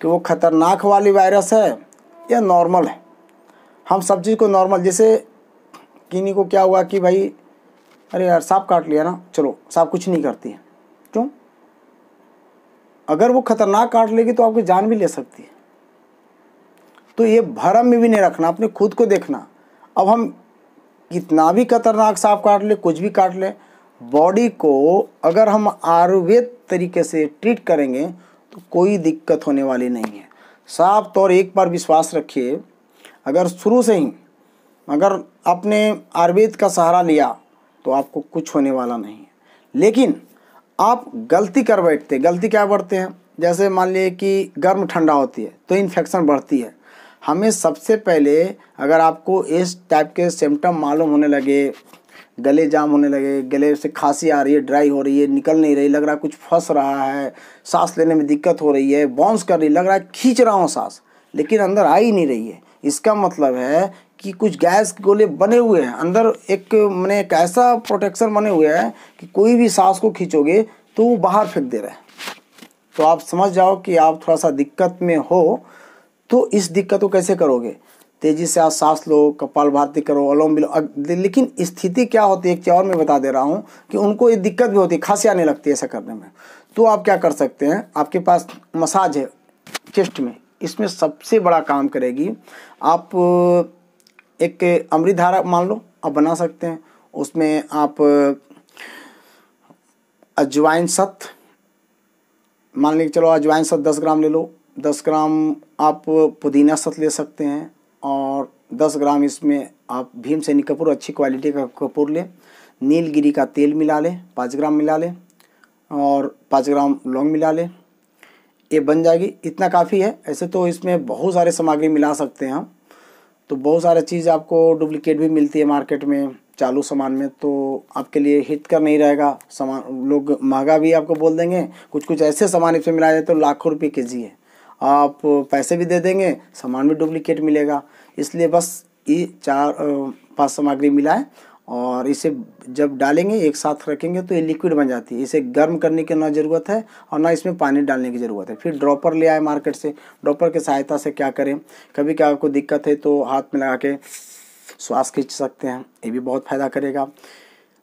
कि वो खतरनाक वाली वायरस है या नॉर्मल है हम सब चीज़ को नॉर्मल जैसे किन्हीं को क्या हुआ कि भाई अरे यार सांप काट लिया ना चलो सांप कुछ नहीं करती है अगर वो खतरनाक काट लेगी तो आपकी जान भी ले सकती है तो ये भरम में भी नहीं रखना अपने खुद को देखना अब हम कितना भी खतरनाक सांप काट ले कुछ भी काट ले बॉडी को अगर हम आयुर्वेद तरीके से ट्रीट करेंगे तो कोई दिक्कत होने वाली नहीं है साफ तौर एक बार विश्वास रखिए अगर शुरू से ही अगर आपने आयुर्वेद का सहारा लिया तो आपको कुछ होने वाला नहीं है लेकिन आप गलती कर बैठते गलती क्या बढ़ते हैं जैसे मान लीजिए कि गर्म ठंडा होती है तो इन्फेक्शन बढ़ती है हमें सबसे पहले अगर आपको इस टाइप के सिम्टम मालूम होने लगे गले जाम होने लगे गले से खांसी आ रही है ड्राई हो रही है निकल नहीं रही लग रहा कुछ फंस रहा है सांस लेने में दिक्कत हो रही है बाउंस कर रही लग रहा है खींच रहा हूँ सांस लेकिन अंदर आ ही नहीं रही है इसका मतलब है कि कुछ गैस के गोले बने हुए हैं अंदर एक मैंने एक ऐसा प्रोटेक्शन बने हुए है कि कोई भी सांस को खींचोगे तो वो बाहर फेंक दे रहा है तो आप समझ जाओ कि आप थोड़ा सा दिक्कत में हो तो इस दिक्कत को कैसे करोगे तेजी से आप सांस लो कपाल भाती करो अलोम बिलो लेकिन स्थिति क्या होती है एक और मैं बता दे रहा हूँ कि उनको ये दिक्कत भी होती है खांसी आने लगती है ऐसा करने में तो आप क्या कर सकते हैं आपके पास मसाज है चेस्ट में इसमें सबसे बड़ा काम करेगी आप एक अमृत धारा मान लो आप बना सकते हैं उसमें आप अजवाइन सत मान लीजिए चलो अजवाइन सत दस ग्राम ले लो दस ग्राम आप पुदीना सत ले सकते हैं और दस ग्राम इसमें आप भीम सैनी कपूर अच्छी क्वालिटी का कपूर लें नीलगिरी का तेल मिला लें पाँच ग्राम मिला लें और पाँच ग्राम लौंग मिला लें ये बन जाएगी इतना काफ़ी है ऐसे तो इसमें बहुत सारे सामग्री मिला सकते हैं हम तो बहुत सारे चीज़ आपको डुप्लिकेट भी मिलती है मार्केट में चालू सामान में तो आपके लिए हित का नहीं रहेगा सामान लोग महंगा भी आपको बोल देंगे कुछ कुछ ऐसे सामान इसमें मिलाया जाए तो लाखों रुपये के जी है आप पैसे भी दे देंगे सामान भी डुप्लीकेट मिलेगा इसलिए बस ये चार पांच सामग्री मिलाएं और इसे जब डालेंगे एक साथ रखेंगे तो ये लिक्विड बन जाती है इसे गर्म करने की ना ज़रूरत है और ना इसमें पानी डालने की ज़रूरत है फिर ड्रॉपर ले आए मार्केट से ड्रॉपर की सहायता से क्या करें कभी क्या आपको दिक्कत है तो हाथ में लगा के श्वास खींच सकते हैं ये भी बहुत फ़ायदा करेगा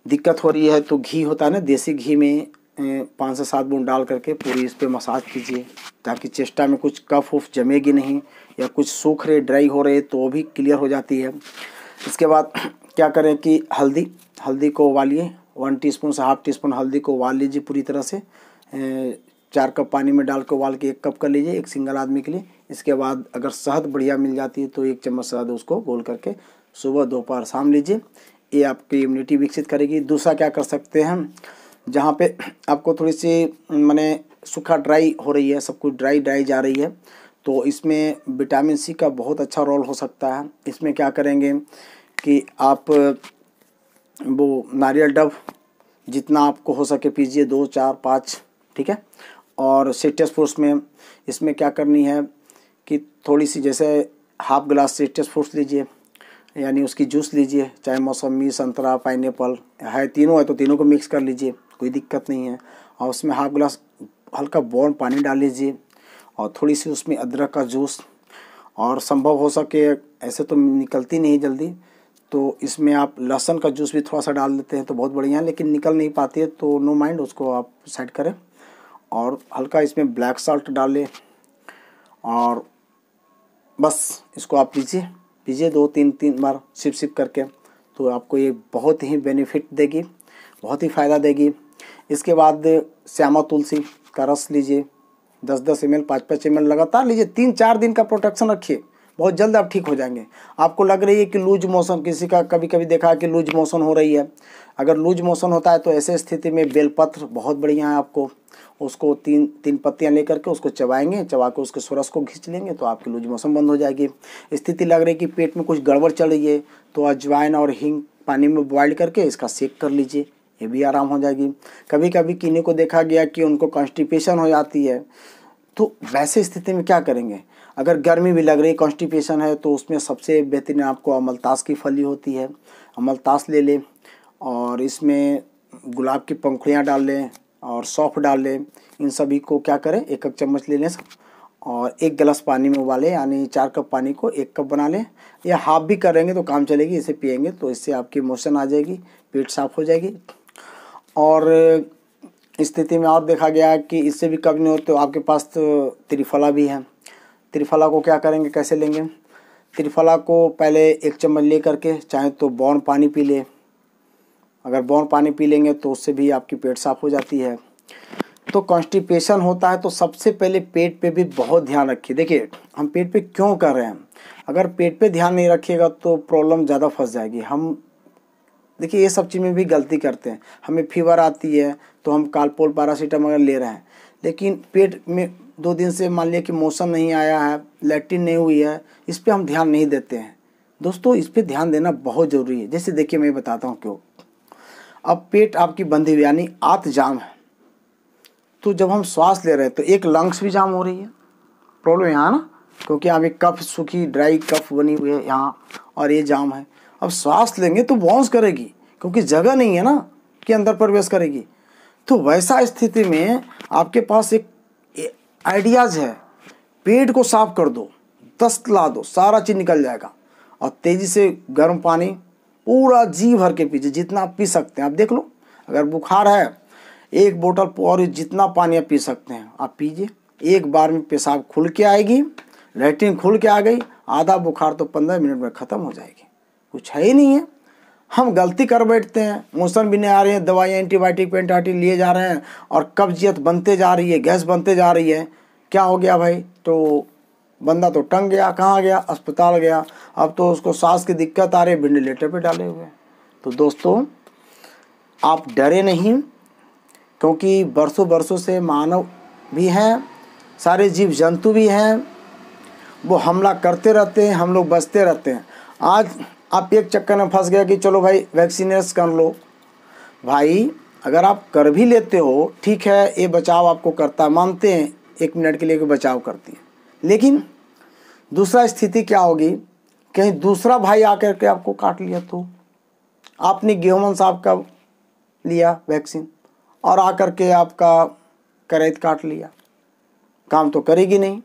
दिक्कत हो रही है तो घी होता है ना देसी घी में पाँच से सात बूंद डाल करके पूरी इस पर मसाज कीजिए ताकि चेस्टा में कुछ कफ उफ जमेगी नहीं या कुछ सूख रहे ड्राई हो रहे तो वो भी क्लियर हो जाती है इसके बाद क्या करें कि हल्दी हल्दी को उबालिए वन टीस्पून से हाफ टी स्पून हल्दी को उबाल लीजिए पूरी तरह से चार कप पानी में डाल के उबाल के एक कप कर लीजिए एक सिंगल आदमी के लिए इसके बाद अगर शहद बढ़िया मिल जाती है तो एक चम्मच शहद उसको गोल करके सुबह दोपहर शाम लीजिए ये आपकी इम्यूनिटी विकसित करेगी दूसरा क्या कर सकते हैं जहाँ पे आपको थोड़ी सी मैंने सूखा ड्राई हो रही है सब कुछ ड्राई ड्राई जा रही है तो इसमें विटामिन सी का बहुत अच्छा रोल हो सकता है इसमें क्या करेंगे कि आप वो नारियल डब जितना आपको हो सके पीजिए दो चार पाँच ठीक है और सिट्रस फोर्स में इसमें क्या करनी है कि थोड़ी सी जैसे हाफ ग्लास सिट्रस फोर्स लीजिए यानी उसकी जूस लीजिए चाहे मौसमी संतरा पाइनएप्पल है तीनों है तो तीनों को मिक्स कर लीजिए कोई दिक्कत नहीं है और उसमें हाफ ग्लास हल्का बॉर्न पानी डाल लीजिए और थोड़ी सी उसमें अदरक का जूस और संभव हो सके ऐसे तो निकलती नहीं जल्दी तो इसमें आप लहसुन का जूस भी थोड़ा सा डाल देते हैं तो बहुत बढ़िया है लेकिन निकल नहीं पाती है तो नो माइंड उसको आप सेट करें और हल्का इसमें ब्लैक साल्ट डालें और बस इसको आप पीजिए पीजिए दो तीन तीन बार सिप सिप करके तो आपको ये बहुत ही बेनिफिट देगी बहुत ही फ़ायदा देगी इसके बाद श्यामा तुलसी का रस लीजिए दस दस एम एल पाँच पाँच एम लगातार लीजिए तीन चार दिन का प्रोटेक्शन रखिए बहुत जल्द आप ठीक हो जाएंगे आपको लग रही है कि लूज मोशन किसी का कभी कभी देखा कि लूज मोशन हो रही है अगर लूज मोशन होता है तो ऐसे स्थिति में बेलपत्र बहुत बढ़िया है आपको उसको तीन तीन पत्तियां लेकर के उसको चबाएंगे चबा के उसके सुरस को खींच लेंगे तो आपकी लूज मौसम बंद हो जाएगी स्थिति लग रही है कि पेट में कुछ गड़बड़ चल रही है तो अजवाइन और हींग पानी में बॉयल करके इसका सेक कर लीजिए ये भी आराम हो जाएगी कभी कभी किन्हीं को देखा गया कि उनको कॉन्स्टिपेशन हो जाती है तो वैसे स्थिति में क्या करेंगे अगर गर्मी भी लग रही कॉन्स्टिपेशन है तो उसमें सबसे बेहतरीन आपको अमलतास की फली होती है अमलतास ले लें और इसमें गुलाब की पंखुड़ियाँ डाल लें और सौफ़ डाल लें इन सभी को क्या करें एक कप चम्मच ले लें और एक गिलास पानी में उबालें यानी चार कप पानी को एक कप बना लें या हाफ भी करेंगे तो काम चलेगी इसे पिएंगे तो इससे आपकी मोशन आ जाएगी पेट साफ हो जाएगी और स्थिति में और देखा गया कि इससे भी कम नहीं होते तो आपके पास तो त्रिफला भी है त्रिफला को क्या करेंगे कैसे लेंगे त्रिफला को पहले एक चम्मच ले करके चाहे तो बौन पानी पी ले अगर बौन पानी पी लेंगे तो उससे भी आपकी पेट साफ हो जाती है तो कॉन्स्टिपेशन होता है तो सबसे पहले पेट पे भी बहुत ध्यान रखिए देखिए हम पेट पे क्यों कर रहे हैं अगर पेट पे ध्यान नहीं रखिएगा तो प्रॉब्लम ज़्यादा फंस जाएगी हम देखिए ये सब चीज़ में भी गलती करते हैं हमें फीवर आती है तो हम कालपोल अगर ले रहे हैं लेकिन पेट में दो दिन से मान लिया कि मौसम नहीं आया है लैट्रिन नहीं हुई है इस पर हम ध्यान नहीं देते हैं दोस्तों इस पर ध्यान देना बहुत ज़रूरी है जैसे देखिए मैं बताता हूँ क्यों अब पेट आपकी बंधी हुई यानी आत जाम है तो जब हम श्वास ले रहे हैं तो एक लंग्स भी जाम हो रही है प्रॉब्लम यहाँ ना क्योंकि यहाँ एक कफ सूखी ड्राई कफ बनी हुई है यहाँ और ये जाम है अब श्वास लेंगे तो बाउंस करेगी क्योंकि जगह नहीं है ना कि अंदर प्रवेश करेगी तो वैसा स्थिति में आपके पास एक आइडियाज़ है पेट को साफ कर दो दस्त ला दो सारा चीज़ निकल जाएगा और तेज़ी से गर्म पानी पूरा जी भर के पीजिए जितना पी सकते हैं आप देख लो अगर बुखार है एक बोतल और जितना पानी आप पी सकते हैं आप पीजिए एक बार में पेशाब खुल के आएगी लेटरिन खुल के आ गई आधा बुखार तो पंद्रह मिनट में ख़त्म हो जाएगी कुछ है ही नहीं है हम गलती कर बैठते हैं मोशन भी नहीं आ रही है दवाई एंटीबायोटिक पेंटाटी लिए जा रहे हैं और कब्जियत बनते जा रही है गैस बनते जा रही है क्या हो गया भाई तो बंदा तो टंग गया कहाँ गया अस्पताल गया अब तो उसको सांस की दिक्कत आ रही है वेंटिलेटर पर डाले हुए तो दोस्तों आप डरे नहीं क्योंकि बरसों बरसों से मानव भी हैं सारे जीव जंतु भी हैं वो हमला करते रहते हैं हम लोग बचते रहते हैं आज आप एक चक्कर में फंस गया कि चलो भाई वैक्सीनेस कर लो भाई अगर आप कर भी लेते हो ठीक है ये बचाव आपको करता है मानते हैं एक मिनट के लिए कि बचाव करती है लेकिन दूसरा स्थिति क्या होगी कहीं दूसरा भाई आकर के आपको काट लिया तो आपने गेहमन साहब का लिया वैक्सीन और आकर के आपका करैत काट लिया काम तो करेगी नहीं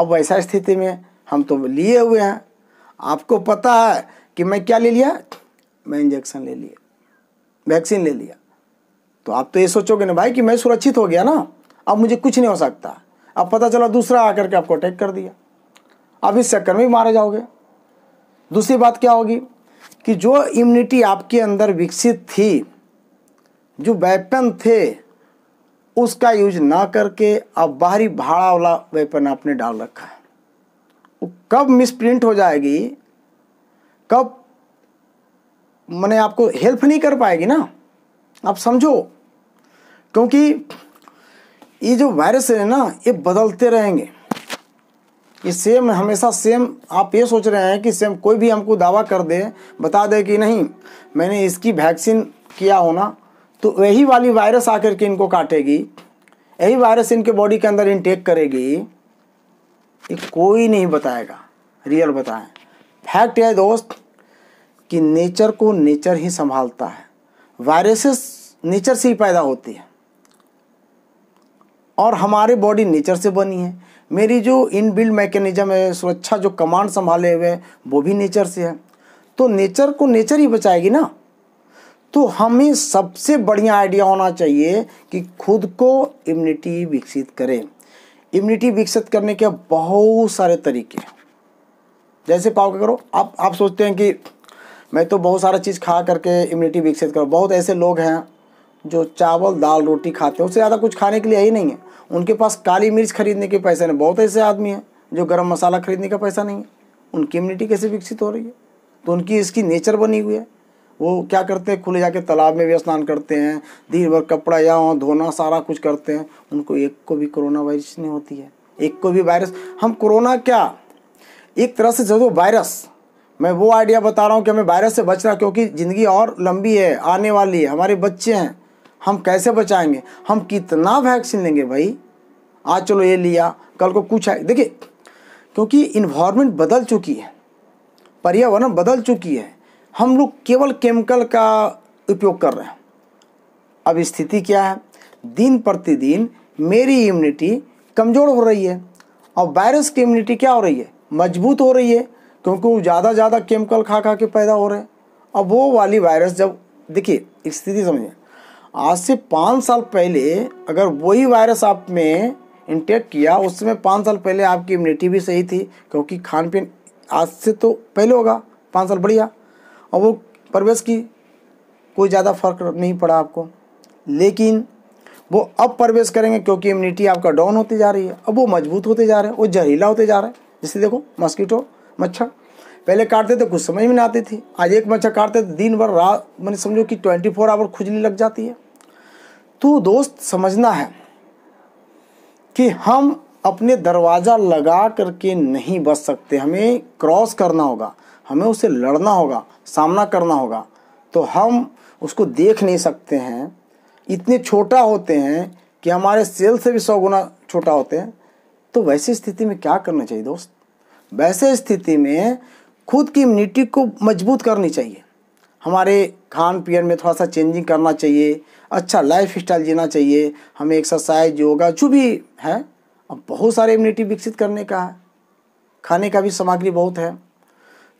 अब वैसा स्थिति में हम तो लिए हुए हैं आपको पता है कि मैं क्या ले लिया मैं इंजेक्शन ले लिया वैक्सीन ले लिया तो आप तो ये सोचोगे ना भाई कि मैं सुरक्षित हो गया ना अब मुझे कुछ नहीं हो सकता अब पता चला दूसरा आकर के आपको अटैक कर दिया अब इस चक्कर में भी मारे जाओगे दूसरी बात क्या होगी कि जो इम्यूनिटी आपके अंदर विकसित थी जो वेपन थे उसका यूज ना करके अब बाहरी भाड़ा वाला वेपन आपने डाल रखा है कब मिसप्रिंट हो जाएगी कब मैंने आपको हेल्प नहीं कर पाएगी ना आप समझो क्योंकि ये जो वायरस है ना ये बदलते रहेंगे ये सेम हमेशा सेम आप ये सोच रहे हैं कि सेम कोई भी हमको दावा कर दे बता दे कि नहीं मैंने इसकी वैक्सीन किया हो ना तो यही वाली वायरस आकर के इनको काटेगी यही वायरस इनके बॉडी के अंदर इनटेक करेगी ये कोई नहीं बताएगा रियल बताएं फैक्ट है दोस्त कि नेचर को नेचर ही संभालता है वायरसेस नेचर से ही पैदा होती है और हमारे बॉडी नेचर से बनी है मेरी जो इन बिल्ड मैकेनिज्म है सुरक्षा जो कमांड संभाले हुए हैं वो भी नेचर से है तो नेचर को नेचर ही बचाएगी ना तो हमें सबसे बढ़िया आइडिया होना चाहिए कि खुद को इम्यूनिटी विकसित करें इम्यूनिटी विकसित करने के बहुत सारे तरीके हैं जैसे क्या करो आप आप सोचते हैं कि मैं तो बहुत सारा चीज़ खा करके इम्यूनिटी विकसित करूँ बहुत ऐसे लोग हैं जो चावल दाल रोटी खाते हैं उससे ज़्यादा कुछ खाने के लिए ही नहीं है उनके पास काली मिर्च खरीदने के पैसे नहीं बहुत ऐसे आदमी हैं जो गर्म मसाला खरीदने का पैसा नहीं है उनकी इम्यूनिटी कैसे विकसित हो रही है तो उनकी इसकी नेचर बनी हुई है वो क्या करते हैं खुले जाके तालाब में भी स्नान करते हैं दिन भर कपड़ा यहाँ धोना सारा कुछ करते हैं उनको एक को भी कोरोना वायरस नहीं होती है एक को भी वायरस हम कोरोना क्या एक तरह से जो वायरस मैं वो आइडिया बता रहा हूँ कि हमें वायरस से बचना क्योंकि ज़िंदगी और लंबी है आने वाली है हमारे बच्चे हैं हम कैसे बचाएंगे हम कितना वैक्सीन लेंगे भाई आज चलो ये लिया कल को कुछ है देखिए क्योंकि इन्वायरमेंट बदल चुकी है पर्यावरण बदल चुकी है हम लोग केवल केमिकल का उपयोग कर रहे हैं अब स्थिति क्या है दिन प्रतिदिन मेरी इम्यूनिटी कमज़ोर हो रही है और वायरस की इम्यूनिटी क्या हो रही है मजबूत हो रही है क्योंकि वो ज़्यादा ज़्यादा केमिकल खा खा के पैदा हो रहे हैं अब वो वाली वायरस जब देखिए स्थिति समझिए आज से पाँच साल पहले अगर वही वायरस आप में इंटेक किया उस समय पाँच साल पहले आपकी इम्यूनिटी भी सही थी क्योंकि खान पीन आज से तो पहले होगा पाँच साल बढ़िया और वो प्रवेश की कोई ज़्यादा फर्क नहीं पड़ा आपको लेकिन वो अब प्रवेश करेंगे क्योंकि इम्यूनिटी आपका डाउन होती जा रही है अब वो मजबूत होते जा रहे हैं वो जहरीला होते जा रहे हैं जैसे देखो मस्कीटो मच्छर पहले काटते थे कुछ समझ में नहीं आती थी आज एक मच्छर काटते थे दिन भर रात मैंने समझो कि ट्वेंटी फोर आवर खुजली लग जाती है तो दोस्त समझना है कि हम अपने दरवाज़ा लगा करके नहीं बच सकते हमें क्रॉस करना होगा हमें उसे लड़ना होगा सामना करना होगा तो हम उसको देख नहीं सकते हैं इतने छोटा होते हैं कि हमारे सेल से भी सौ गुना छोटा होते हैं तो वैसी स्थिति में क्या करना चाहिए दोस्त वैसे स्थिति में खुद की इम्यूनिटी को मजबूत करनी चाहिए हमारे खान पीन में थोड़ा सा चेंजिंग करना चाहिए अच्छा लाइफ स्टाइल जीना चाहिए हमें एक्सरसाइज योगा जो भी है अब बहुत सारे इम्यूनिटी विकसित करने का है खाने का भी सामग्री बहुत है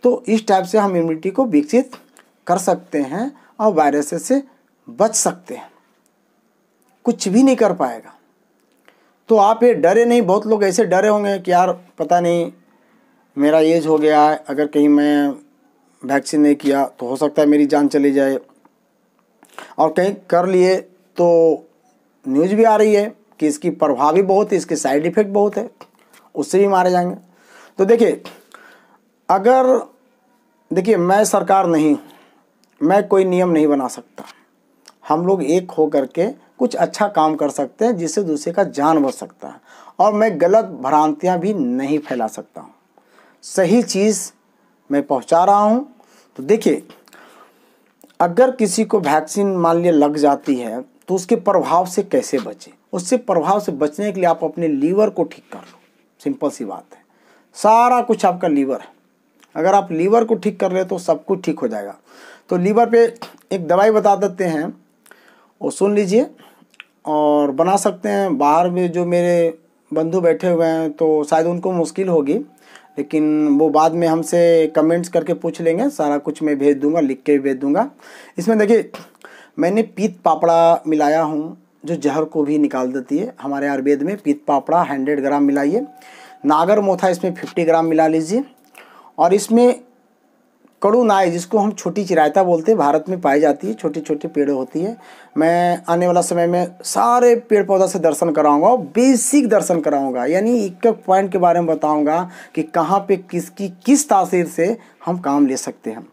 तो इस टाइप से हम इम्यूनिटी को विकसित कर सकते हैं और वायरसेस से बच सकते हैं कुछ भी नहीं कर पाएगा तो आप ये डरे नहीं बहुत लोग ऐसे डरे होंगे कि यार पता नहीं मेरा एज हो गया है अगर कहीं मैं वैक्सीन नहीं किया तो हो सकता है मेरी जान चली जाए और कहीं कर लिए तो न्यूज़ भी आ रही है कि इसकी प्रभाव भी बहुत है इसके साइड इफ़ेक्ट बहुत है उससे भी मारे जाएंगे तो देखिए अगर देखिए मैं सरकार नहीं मैं कोई नियम नहीं बना सकता हम लोग एक हो करके कुछ अच्छा काम कर सकते हैं जिससे दूसरे का जान बच सकता है और मैं गलत भ्रांतियाँ भी नहीं फैला सकता हूँ सही चीज़ मैं पहुँचा रहा हूँ तो देखिए अगर किसी को वैक्सीन मान लिया लग जाती है तो उसके प्रभाव से कैसे बचे उससे प्रभाव से बचने के लिए आप अपने लीवर को ठीक कर लो सिंपल सी बात है सारा कुछ आपका लीवर है अगर आप लीवर को ठीक कर ले तो सब कुछ ठीक हो जाएगा तो लीवर पे एक दवाई बता देते हैं वो सुन लीजिए और बना सकते हैं बाहर में जो मेरे बंधु बैठे हुए हैं तो शायद उनको मुश्किल होगी लेकिन वो बाद में हमसे कमेंट्स करके पूछ लेंगे सारा कुछ मैं भेज दूंगा लिख के भेज दूंगा इसमें देखिए मैंने पीत पापड़ा मिलाया हूँ जो जहर को भी निकाल देती है हमारे आयुर्वेद में पीत पापड़ा हंड्रेड ग्राम मिलाइए नागर मोथा इसमें फिफ्टी ग्राम मिला लीजिए और इसमें कड़ू नाय जिसको हम छोटी चिरायता बोलते हैं भारत में पाई जाती है छोटे छोटे पेड़ होती है मैं आने वाला समय में सारे पेड़ पौधा से दर्शन कराऊंगा और बेसिक दर्शन कराऊंगा यानी एक एक पॉइंट के बारे में बताऊंगा कि कहाँ पे किसकी किस तासीर से हम काम ले सकते हैं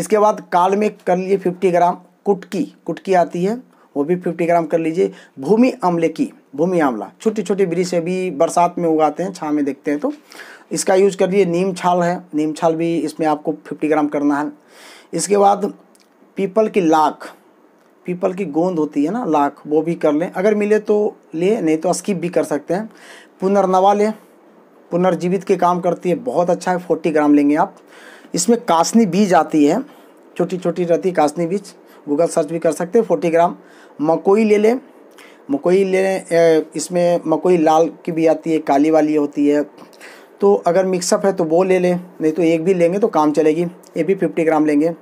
इसके बाद काल में कर लिए फिफ्टी ग्राम कुटकी कुटकी आती है वो भी फिफ्टी ग्राम कर लीजिए भूमि आमले की भूमि आंवला छोटे छोटे वृक्ष अभी बरसात में उगाते हैं छाँ में देखते हैं तो इसका यूज करिए नीम छाल है नीम छाल भी इसमें आपको फिफ्टी ग्राम करना है इसके बाद पीपल की लाख पीपल की गोंद होती है ना लाख वो भी कर लें अगर मिले तो ले नहीं तो स्किप भी कर सकते हैं पुनर्नवा लें पुनर्जीवित के काम करती है बहुत अच्छा है फोर्टी ग्राम लेंगे आप इसमें कासनी बीज आती है छोटी छोटी रहती है कासनी बीज गूगल सर्च भी कर सकते हैं फोर्टी ग्राम मकोई ले लें मकोई ले इसमें मकोई लाल की भी आती है काली वाली होती है तो अगर मिक्सअप है तो वो ले लें नहीं तो एक भी लेंगे तो काम चलेगी ये भी फिफ्टी ग्राम लेंगे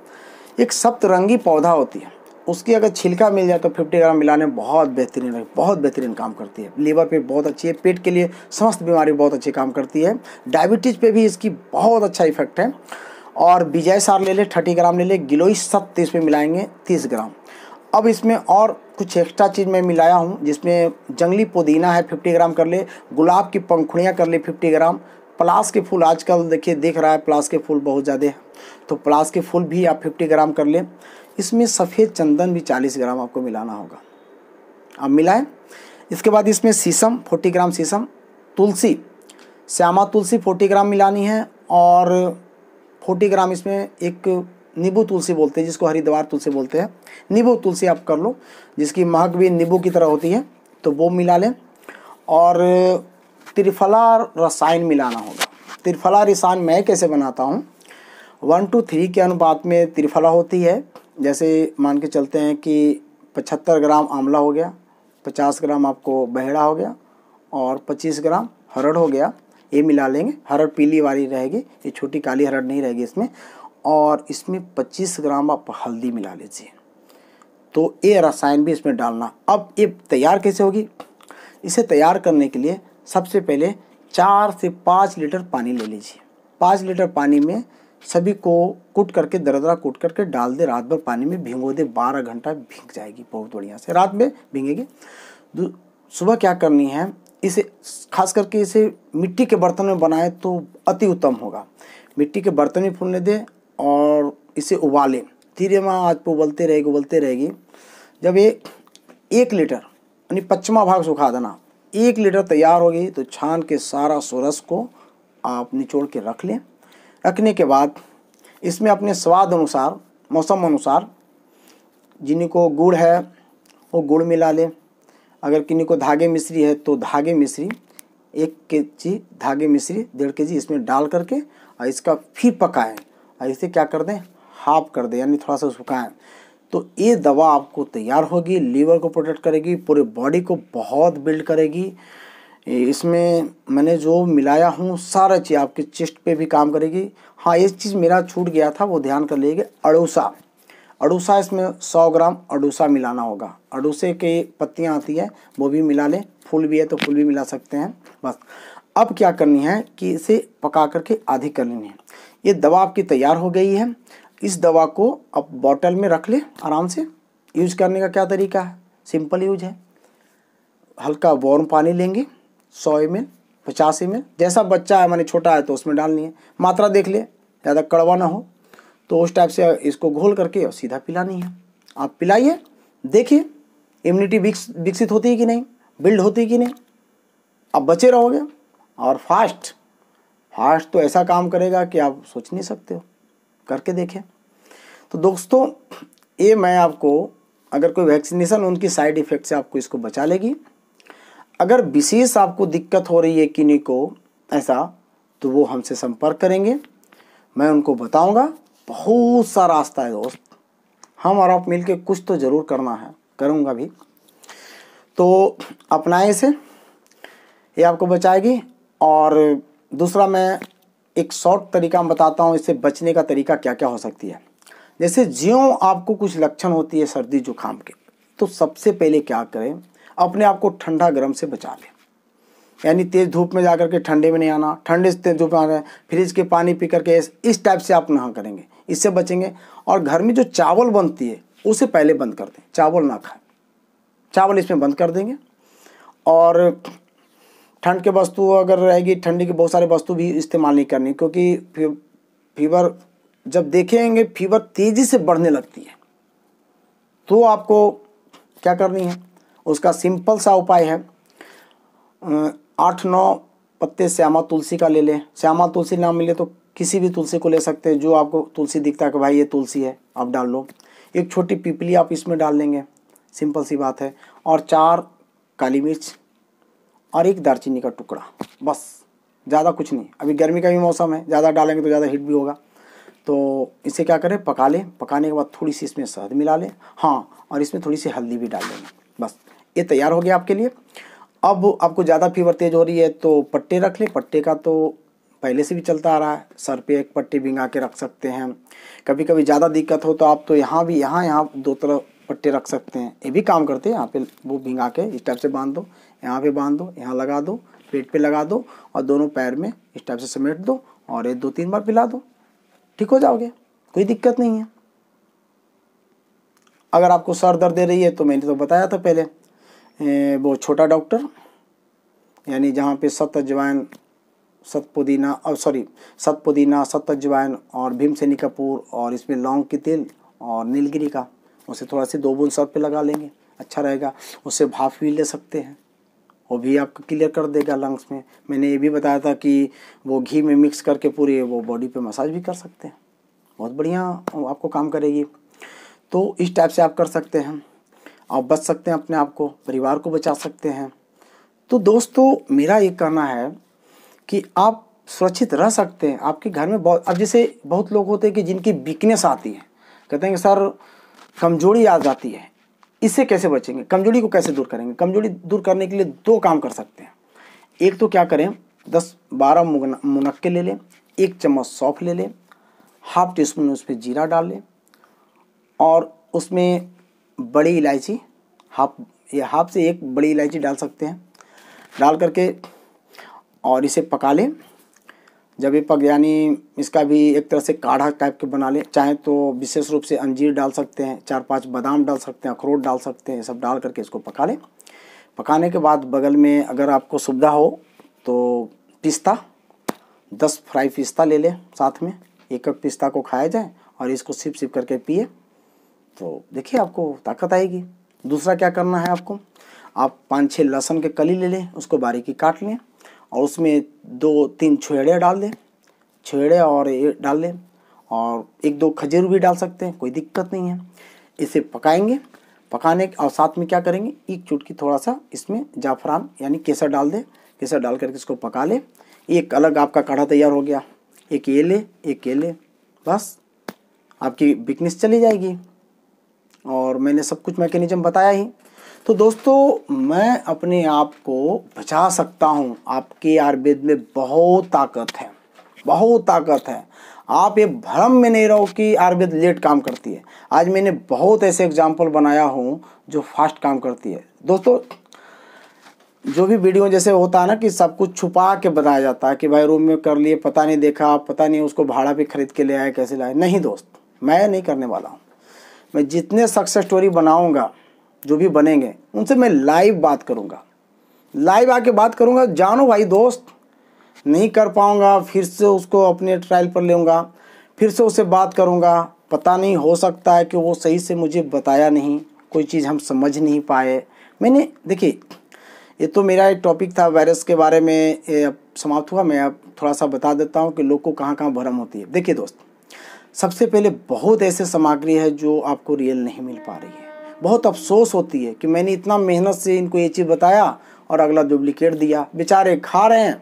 एक सप्तरंगी पौधा होती है उसकी अगर छिलका मिल जाए तो फिफ्टी ग्राम मिलाने बहुत बेहतरीन है बहुत बेहतरीन काम करती है लीवर पे बहुत अच्छी है पेट के लिए समस्त बीमारी बहुत अच्छी काम करती है डायबिटीज़ पे भी इसकी बहुत अच्छा इफेक्ट है और विजय सार ले लें थर्टी ग्राम ले लें गिलोई सत्त तीस पर मिलाएंगे तीस ग्राम अब इसमें और कुछ एक्स्ट्रा चीज़ मैं मिलाया हूँ जिसमें जंगली पुदीना है फिफ्टी ग्राम कर ले गुलाब की पंखुड़ियाँ कर ले फिफ्टी ग्राम प्लास के फूल आजकल देखिए देख रहा है प्लास के फूल बहुत ज़्यादा है तो प्लास के फूल भी आप फिफ्टी ग्राम कर लें इसमें सफ़ेद चंदन भी चालीस ग्राम आपको मिलाना होगा आप मिलाएं इसके बाद इसमें शीशम फोर्टी ग्राम शीशम तुलसी श्यामा तुलसी फोर्टी ग्राम मिलानी है और फोर्टी ग्राम इसमें एक नींबू तुलसी बोलते हैं जिसको हरिद्वार तुलसी बोलते हैं नींबू तुलसी आप कर लो जिसकी महक भी नींबू की तरह होती है तो वो मिला लें और त्रिफला रसायन मिलाना होगा त्रिफला रसायन मैं कैसे बनाता हूँ वन टू थ्री के अनुपात में त्रिफला होती है जैसे मान के चलते हैं कि पचहत्तर ग्राम आंवला हो गया पचास ग्राम आपको बहेड़ा हो गया और पच्चीस ग्राम हरड़ हो गया ये मिला लेंगे हरड़ पीली वाली रहेगी ये छोटी काली हरड़ नहीं रहेगी इसमें और इसमें पच्चीस ग्राम आप हल्दी मिला लीजिए तो ये रसायन भी इसमें डालना अब ये तैयार कैसे होगी इसे तैयार करने के लिए सबसे पहले चार से पाँच लीटर पानी ले लीजिए पाँच लीटर पानी में सभी को कूट करके दरदरा कुट करके डाल दे रात भर पानी में भिंगो दे बारह घंटा भीग जाएगी बहुत बढ़िया से रात में भींगेगी सुबह क्या करनी है इसे खास करके इसे मिट्टी के बर्तन में बनाए तो अति उत्तम होगा मिट्टी के बर्तन में फूलने दे और इसे उबालें धीरे माँ आज पर तो उबलते रहेगी उबलते रहेगी जब ये एक लीटर यानी पचमा भाग सुखा देना एक लीटर तैयार हो गई तो छान के सारा सोरस को आप निचोड़ के रख लें रखने के बाद इसमें अपने स्वाद अनुसार मौसम अनुसार जिनको गुड़ है वो गुड़ मिला लें अगर किन्हीं को धागे मिश्री है तो धागे मिश्री एक के जी धागे मिश्री डेढ़ के जी इसमें डाल करके और इसका फिर पकाएं और इसे क्या कर दें हाफ कर दें यानी थोड़ा सा सुखाएँ तो ये दवा आपको तैयार होगी लीवर को प्रोटेक्ट करेगी पूरे बॉडी को बहुत बिल्ड करेगी इसमें मैंने जो मिलाया हूँ सारा चीज़ आपके चेस्ट पे भी काम करेगी हाँ ये चीज़ मेरा छूट गया था वो ध्यान कर लीजिए अड़ूसा अड़ूसा इसमें सौ ग्राम अड़ूसा मिलाना होगा अड़ूसे के पत्तियाँ आती है वो भी मिला लें फूल भी है तो फूल भी मिला सकते हैं बस अब क्या करनी है कि इसे पका करके आधी कर लेनी है ये दवा आपकी तैयार हो गई है इस दवा को आप बॉटल में रख लें आराम से यूज करने का क्या तरीका है सिंपल यूज है हल्का वार्म पानी लेंगे सौ एम एल पचास एम एल जैसा बच्चा है मैंने छोटा है तो उसमें डालनी है मात्रा देख ले ज़्यादा कड़वा ना हो तो उस टाइप से इसको घोल करके और सीधा पिलानी है आप पिलाइए देखिए इम्यूनिटी विकसित होती है कि नहीं बिल्ड होती है कि नहीं आप बचे रहोगे और फास्ट फास्ट तो ऐसा काम करेगा कि आप सोच नहीं सकते हो करके देखें तो दोस्तों ये मैं आपको अगर कोई वैक्सीनेशन उनकी साइड इफ़ेक्ट से आपको इसको बचा लेगी अगर विशेष आपको दिक्कत हो रही है किन्नी को ऐसा तो वो हमसे संपर्क करेंगे मैं उनको बताऊंगा बहुत सा रास्ता है दोस्त हम और आप मिलके कुछ तो ज़रूर करना है करूँगा भी तो अपनाए इसे ये आपको बचाएगी और दूसरा मैं एक शॉर्ट तरीका बताता हूँ इससे बचने का तरीका क्या क्या हो सकती है जैसे ज्यों आपको कुछ लक्षण होती है सर्दी जुकाम के तो सबसे पहले क्या करें अपने आप को ठंडा गर्म से बचा लें यानी तेज़ धूप में जा कर के ठंडे में नहीं आना ठंडे से तेज धूप में आना फ्रिज के पानी पी करके इस टाइप से आप नहा करेंगे इससे बचेंगे और घर में जो चावल बनती है उसे पहले बंद कर दें चावल ना खाएं चावल इसमें बंद कर देंगे और ठंड के वस्तु अगर रहेगी ठंडी की बहुत सारे वस्तु भी इस्तेमाल नहीं करनी क्योंकि फीवर जब देखेंगे फीवर तेज़ी से बढ़ने लगती है तो आपको क्या करनी है उसका सिंपल सा उपाय है आठ नौ पत्ते श्यामा तुलसी का ले लें श्यामा तुलसी ना मिले तो किसी भी तुलसी को ले सकते हैं जो आपको तुलसी दिखता है कि भाई ये तुलसी है आप डाल लो एक छोटी पिपली आप इसमें डाल लेंगे सिंपल सी बात है और चार काली मिर्च और एक दालचीनी का टुकड़ा बस ज़्यादा कुछ नहीं अभी गर्मी का भी मौसम है ज़्यादा डालेंगे तो ज़्यादा हीट भी होगा तो इसे क्या करें पका लें पकाने के बाद थोड़ी सी इसमें शहद मिला लें हाँ और इसमें थोड़ी सी हल्दी भी डाल देंगे बस ये तैयार हो गया आपके लिए अब आपको ज़्यादा फीवर तेज़ हो रही है तो पट्टे रख लें पट्टे का तो पहले से भी चलता आ रहा है सर पे एक पट्टी भिंगा के रख सकते हैं कभी कभी ज़्यादा दिक्कत हो तो आप तो यहाँ भी यहाँ यहाँ दो तरफ पट्टे रख सकते हैं ये भी काम करते हैं यहाँ पे वो भिंगा के इस टाइप से बांध दो यहाँ पे बांध दो यहाँ लगा दो पेट पे लगा दो और दोनों पैर में इस टाइप से समेट दो और ये दो तीन बार पिला दो ठीक हो जाओगे कोई दिक्कत नहीं है अगर आपको सर दर्द दे रही है तो मैंने तो बताया था पहले ए, वो छोटा डॉक्टर यानी जहाँ पे सत अजवाइन सत पुदीना और सॉरी सत पुदीना सत अजवाइन और भीमसेनी कपूर और इसमें लौंग की तेल और नीलगिरी का उसे थोड़ा सी दो बूंद सर पे लगा लेंगे अच्छा रहेगा उससे भाप भी ले सकते हैं वो भी आपको क्लियर कर देगा लंग्स में मैंने ये भी बताया था कि वो घी में मिक्स करके पूरी वो बॉडी पे मसाज भी कर सकते हैं बहुत बढ़िया आपको काम करेगी तो इस टाइप से आप कर सकते हैं आप बच सकते हैं अपने आप को परिवार को बचा सकते हैं तो दोस्तों मेरा ये कहना है कि आप सुरक्षित रह सकते हैं आपके घर में बहुत अब जैसे बहुत लोग होते हैं कि जिनकी वीकनेस आती है कहते हैं कि सर कमजोरी आ जाती है इससे कैसे बचेंगे कमजोरी को कैसे दूर करेंगे कमजोरी दूर करने के लिए दो काम कर सकते हैं एक तो क्या करें दस बारह मुनक्के ले लें एक चम्मच सौंफ ले लें हाफ टी स्पून उसमें जीरा डाल लें और उसमें बड़ी इलायची हाफ या हाफ से एक बड़ी इलायची डाल सकते हैं डाल करके और इसे पका लें जब पक यानी इसका भी एक तरह से काढ़ा टाइप के बना लें चाहे तो विशेष रूप से अंजीर डाल सकते हैं चार पांच बादाम डाल सकते हैं अखरोट डाल सकते हैं सब डाल करके इसको पका लें पकाने के बाद बगल में अगर आपको सुविधा हो तो पिस्ता दस फ्राई पिस्ता ले लें साथ में एक एक पिस्ता को खाया जाए और इसको सिप सिप करके पिए तो देखिए आपको ताकत आएगी दूसरा क्या करना है आपको आप पाँच छः लहसुन के कली ले लें उसको बारीकी काट लें और उसमें दो तीन छुहेड़े डाल दें छुहेड़े और ये डाल दें और एक दो खजूर भी डाल सकते हैं कोई दिक्कत नहीं है इसे पकाएंगे पकाने और साथ में क्या करेंगे एक चुटकी थोड़ा सा इसमें जाफरान यानी केसर डाल दें केसर डाल करके इसको पका लें एक अलग आपका काढ़ा तैयार हो गया एक ये ले एक ये ले बस आपकी बिकनेस चली जाएगी और मैंने सब कुछ मैकेनिज्म बताया ही तो दोस्तों मैं अपने आप को बचा सकता हूँ आपके आयुर्वेद में बहुत ताकत है बहुत ताकत है आप ये भ्रम में नहीं रहो कि आयुर्वेद लेट काम करती है आज मैंने बहुत ऐसे एग्जाम्पल बनाया हूँ जो फास्ट काम करती है दोस्तों जो भी वीडियो जैसे होता है ना कि सब कुछ छुपा के बताया जाता है कि भाई रूम में कर लिए पता नहीं देखा पता नहीं उसको भाड़ा पे खरीद के ले आए कैसे लाए नहीं दोस्त मैं नहीं करने वाला हूँ मैं जितने सक्सेस स्टोरी बनाऊँगा जो भी बनेंगे उनसे मैं लाइव बात करूँगा लाइव आके बात करूँगा जानो भाई दोस्त नहीं कर पाऊँगा फिर से उसको अपने ट्रायल पर लूँगा फिर से उससे बात करूँगा पता नहीं हो सकता है कि वो सही से मुझे बताया नहीं कोई चीज़ हम समझ नहीं पाए मैंने देखिए ये तो मेरा एक टॉपिक था वायरस के बारे में अब समाप्त हुआ मैं अब थोड़ा सा बता देता हूँ कि लोग को कहाँ कहाँ भरम होती है देखिए दोस्त सबसे पहले बहुत ऐसे सामग्री है जो आपको रियल नहीं मिल पा रही है बहुत अफसोस होती है कि मैंने इतना मेहनत से इनको ये चीज़ बताया और अगला डुप्लीकेट दिया बेचारे खा रहे हैं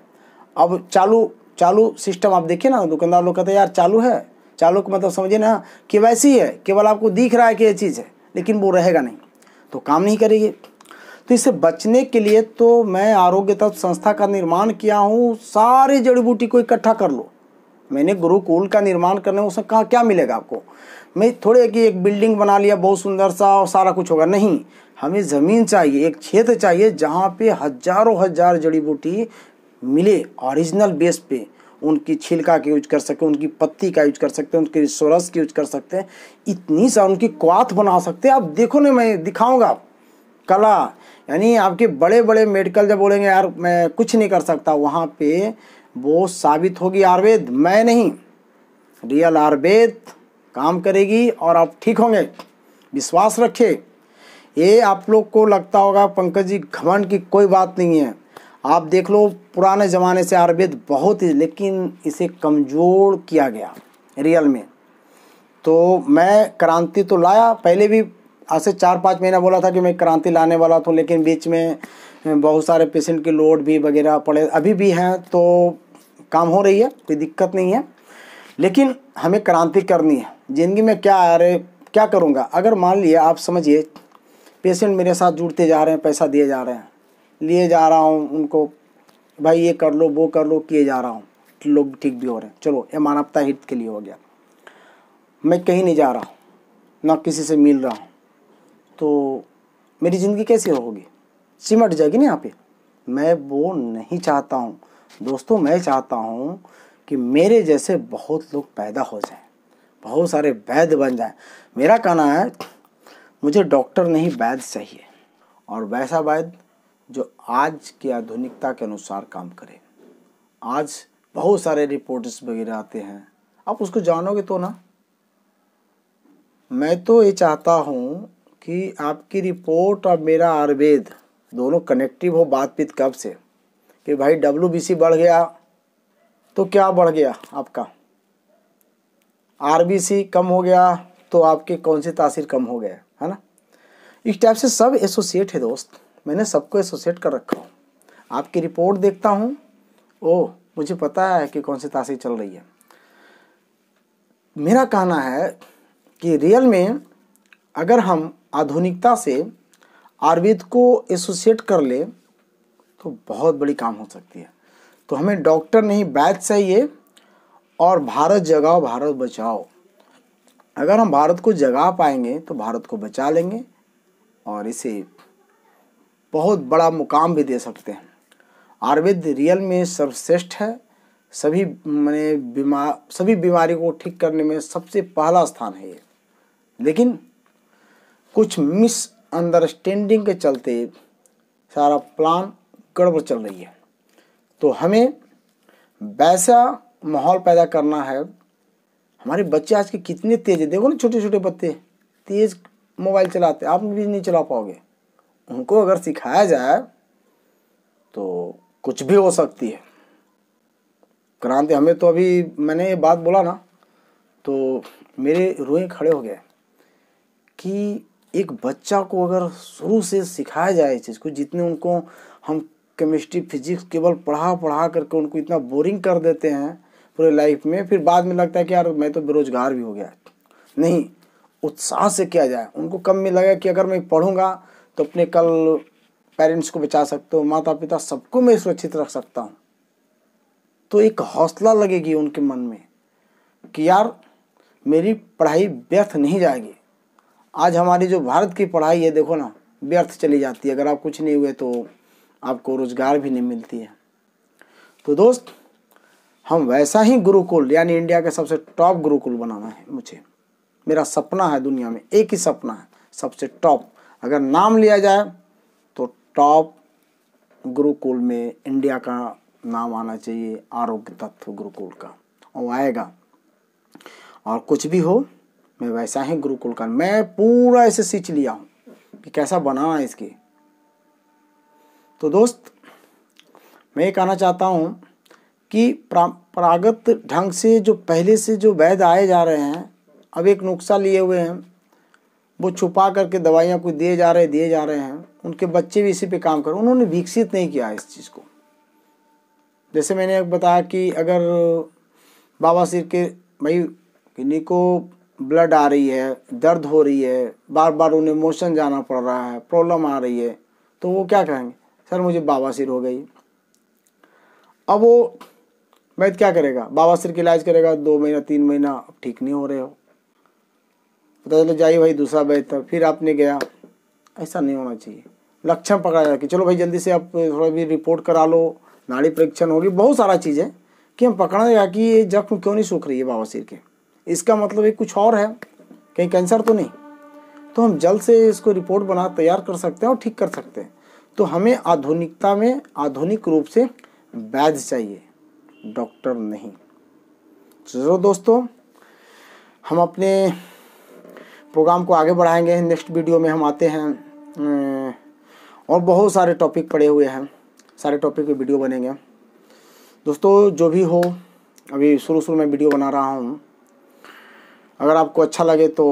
अब चालू चालू सिस्टम आप देखिए ना दुकानदार लोग कहते हैं यार चालू है चालू का मतलब समझिए ना कि वैसी है केवल आपको दिख रहा है कि ये चीज़ है लेकिन वो रहेगा नहीं तो काम नहीं करेगी तो इससे बचने के लिए तो मैं आरोग्य तत्व संस्था का निर्माण किया हूँ सारी जड़ी बूटी को इकट्ठा कर लो मैंने गुरुकुल का निर्माण करने उसमें कहा क्या मिलेगा आपको मैं थोड़े कि एक बिल्डिंग बना लिया बहुत सुंदर सा और सारा कुछ होगा नहीं हमें ज़मीन चाहिए एक क्षेत्र चाहिए जहाँ पे हजारों हजार जड़ी बूटी मिले ओरिजिनल बेस पे उनकी छिलका का यूज कर सकते उनकी पत्ती का यूज कर सकते हैं उनके सोरस के यूज कर सकते हैं इतनी सा उनकी क्वाथ बना सकते हैं आप देखो ना मैं दिखाऊंगा कला यानी आपके बड़े बड़े मेडिकल जब बोलेंगे यार मैं कुछ नहीं कर सकता वहाँ पे वो साबित होगी आयुर्वेद मैं नहीं रियल आयुर्वेद काम करेगी और आप ठीक होंगे विश्वास रखिए ये आप लोग को लगता होगा पंकज जी घमंड की कोई बात नहीं है आप देख लो पुराने ज़माने से आयुर्वेद बहुत ही लेकिन इसे कमज़ोर किया गया रियल में तो मैं क्रांति तो लाया पहले भी आज से चार पाँच महीना बोला था कि मैं क्रांति लाने वाला था लेकिन बीच में बहुत सारे पेशेंट के लोड भी वगैरह पड़े अभी भी हैं तो काम हो रही है कोई दिक्कत नहीं है लेकिन हमें क्रांति करनी है ज़िंदगी में क्या आ रहे क्या करूँगा अगर मान लिए आप समझिए पेशेंट मेरे साथ जुड़ते जा रहे हैं पैसा दिए जा रहे हैं लिए जा रहा हूँ उनको भाई ये कर लो वो कर लो किए जा रहा हूँ लोग ठीक भी हो रहे हैं चलो ये मानवता हित के लिए हो गया मैं कहीं नहीं जा रहा हूँ ना किसी से मिल रहा हूँ तो मेरी ज़िंदगी कैसी होगी सिमट जाएगी ना यहाँ पे मैं वो नहीं चाहता हूँ दोस्तों मैं चाहता हूँ कि मेरे जैसे बहुत लोग पैदा हो जाएं बहुत सारे वैद्य बन जाएं मेरा कहना है मुझे डॉक्टर नहीं वैद्य चाहिए और वैसा वैद्य जो आज की आधुनिकता के अनुसार काम करे आज बहुत सारे रिपोर्ट्स वगैरह आते हैं आप उसको जानोगे तो ना मैं तो ये चाहता हूँ कि आपकी रिपोर्ट और मेरा आयुर्वेद दोनों कनेक्टिव हो बातचीत कब से कि भाई डब्ल्यू बढ़ गया तो क्या बढ़ गया आपका आरबीसी कम हो गया तो आपके कौन से तासीर कम हो गए है ना इस टाइप से सब एसोसिएट है दोस्त मैंने सबको एसोसिएट कर रखा हूँ आपकी रिपोर्ट देखता हूँ ओ मुझे पता है कि कौन सी तासीर चल रही है मेरा कहना है कि रियल में अगर हम आधुनिकता से आयुर्वेद को एसोसिएट कर ले तो बहुत बड़ी काम हो सकती है तो हमें डॉक्टर नहीं बैच चाहिए और भारत जगाओ भारत बचाओ अगर हम भारत को जगा पाएंगे तो भारत को बचा लेंगे और इसे बहुत बड़ा मुकाम भी दे सकते हैं आयुर्वेद रियल में सर्वश्रेष्ठ है सभी मैंने बीमार सभी बीमारी को ठीक करने में सबसे पहला स्थान है ये लेकिन कुछ मिसअंडरस्टैंडिंग के चलते सारा प्लान गड़बड़ चल रही है तो हमें वैसा माहौल पैदा करना है हमारे बच्चे आज के कितने तेज है देखो ना छोटे छोटे बच्चे तेज़ मोबाइल चलाते आप भी नहीं चला पाओगे उनको अगर सिखाया जाए तो कुछ भी हो सकती है क्रांति हमें तो अभी मैंने ये बात बोला ना तो मेरे रोए खड़े हो गए कि एक बच्चा को अगर शुरू से सिखाया जाए इस चीज़ को जितने उनको हम केमिस्ट्री फिजिक्स केवल पढ़ा पढ़ा करके उनको इतना बोरिंग कर देते हैं पूरे लाइफ में फिर बाद में लगता है कि यार मैं तो बेरोजगार भी हो गया नहीं उत्साह से किया जाए उनको कम में लगा कि अगर मैं पढ़ूंगा तो अपने कल पेरेंट्स को बचा सकता हूँ माता पिता सबको मैं सुरक्षित रख सकता हूँ तो एक हौसला लगेगी उनके मन में कि यार मेरी पढ़ाई व्यर्थ नहीं जाएगी आज हमारी जो भारत की पढ़ाई है देखो ना व्यर्थ चली जाती है अगर आप कुछ नहीं हुए तो आपको रोज़गार भी नहीं मिलती है तो दोस्त हम वैसा ही गुरुकुल यानी इंडिया का सबसे टॉप गुरुकुल बनाना है मुझे मेरा सपना है दुनिया में एक ही सपना है सबसे टॉप अगर नाम लिया जाए तो टॉप गुरुकुल में इंडिया का नाम आना चाहिए आरोग्य तत्व गुरुकुल का और आएगा और कुछ भी हो मैं वैसा ही गुरुकुल का मैं पूरा इसे सींच लिया हूँ कि कैसा बनाना है इसकी तो दोस्त मैं ये कहना चाहता हूँ कि परंपरागत ढंग से जो पहले से जो वैध आए जा रहे हैं अब एक नुस्खा लिए हुए हैं वो छुपा करके दवाइयाँ कोई दिए जा रहे दिए जा रहे हैं उनके बच्चे भी इसी पे काम कर उन्होंने विकसित नहीं किया इस चीज़ को जैसे मैंने एक बताया कि अगर बाबा सिर के भाई किन्हीं को ब्लड आ रही है दर्द हो रही है बार बार उन्हें मोशन जाना पड़ रहा है प्रॉब्लम आ रही है तो वो क्या कहेंगे सर मुझे सिर हो गई अब वो वैद्य क्या करेगा बावासीर का इलाज करेगा दो महीना तीन महीना अब ठीक नहीं हो रहे हो पता चलो जाइए भाई दूसरा वैद्य था फिर आपने गया ऐसा नहीं होना चाहिए लक्षण पकड़ा जाए कि चलो भाई जल्दी से आप थोड़ा भी रिपोर्ट करा लो नाड़ी परीक्षण होगी बहुत सारा चीज़ है कि हम पकड़ा जाएगा कि ये जख्म क्यों नहीं सूख रही है बाबा सिर के इसका मतलब ये कुछ और है कहीं कैंसर तो नहीं तो हम जल्द से इसको रिपोर्ट बना तैयार कर सकते हैं और ठीक कर सकते हैं तो हमें आधुनिकता में आधुनिक रूप से वैद्य चाहिए डॉक्टर नहीं जरूर दोस्तों हम अपने प्रोग्राम को आगे बढ़ाएंगे नेक्स्ट वीडियो में हम आते हैं अं, और बहुत सारे टॉपिक पड़े हुए हैं सारे टॉपिक पे वीडियो बनेंगे दोस्तों जो भी हो अभी शुरू शुरू में वीडियो बना रहा हूँ अगर आपको अच्छा लगे तो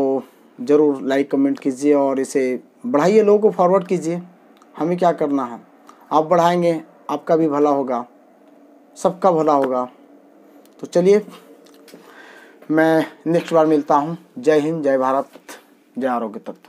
ज़रूर लाइक कमेंट कीजिए और इसे बढ़ाइए लोगों को फॉरवर्ड कीजिए हमें क्या करना है आप बढ़ाएंगे आपका भी भला होगा सबका भला होगा तो चलिए मैं नेक्स्ट बार मिलता हूँ जय हिंद जय भारत जय आरोग्य तत्व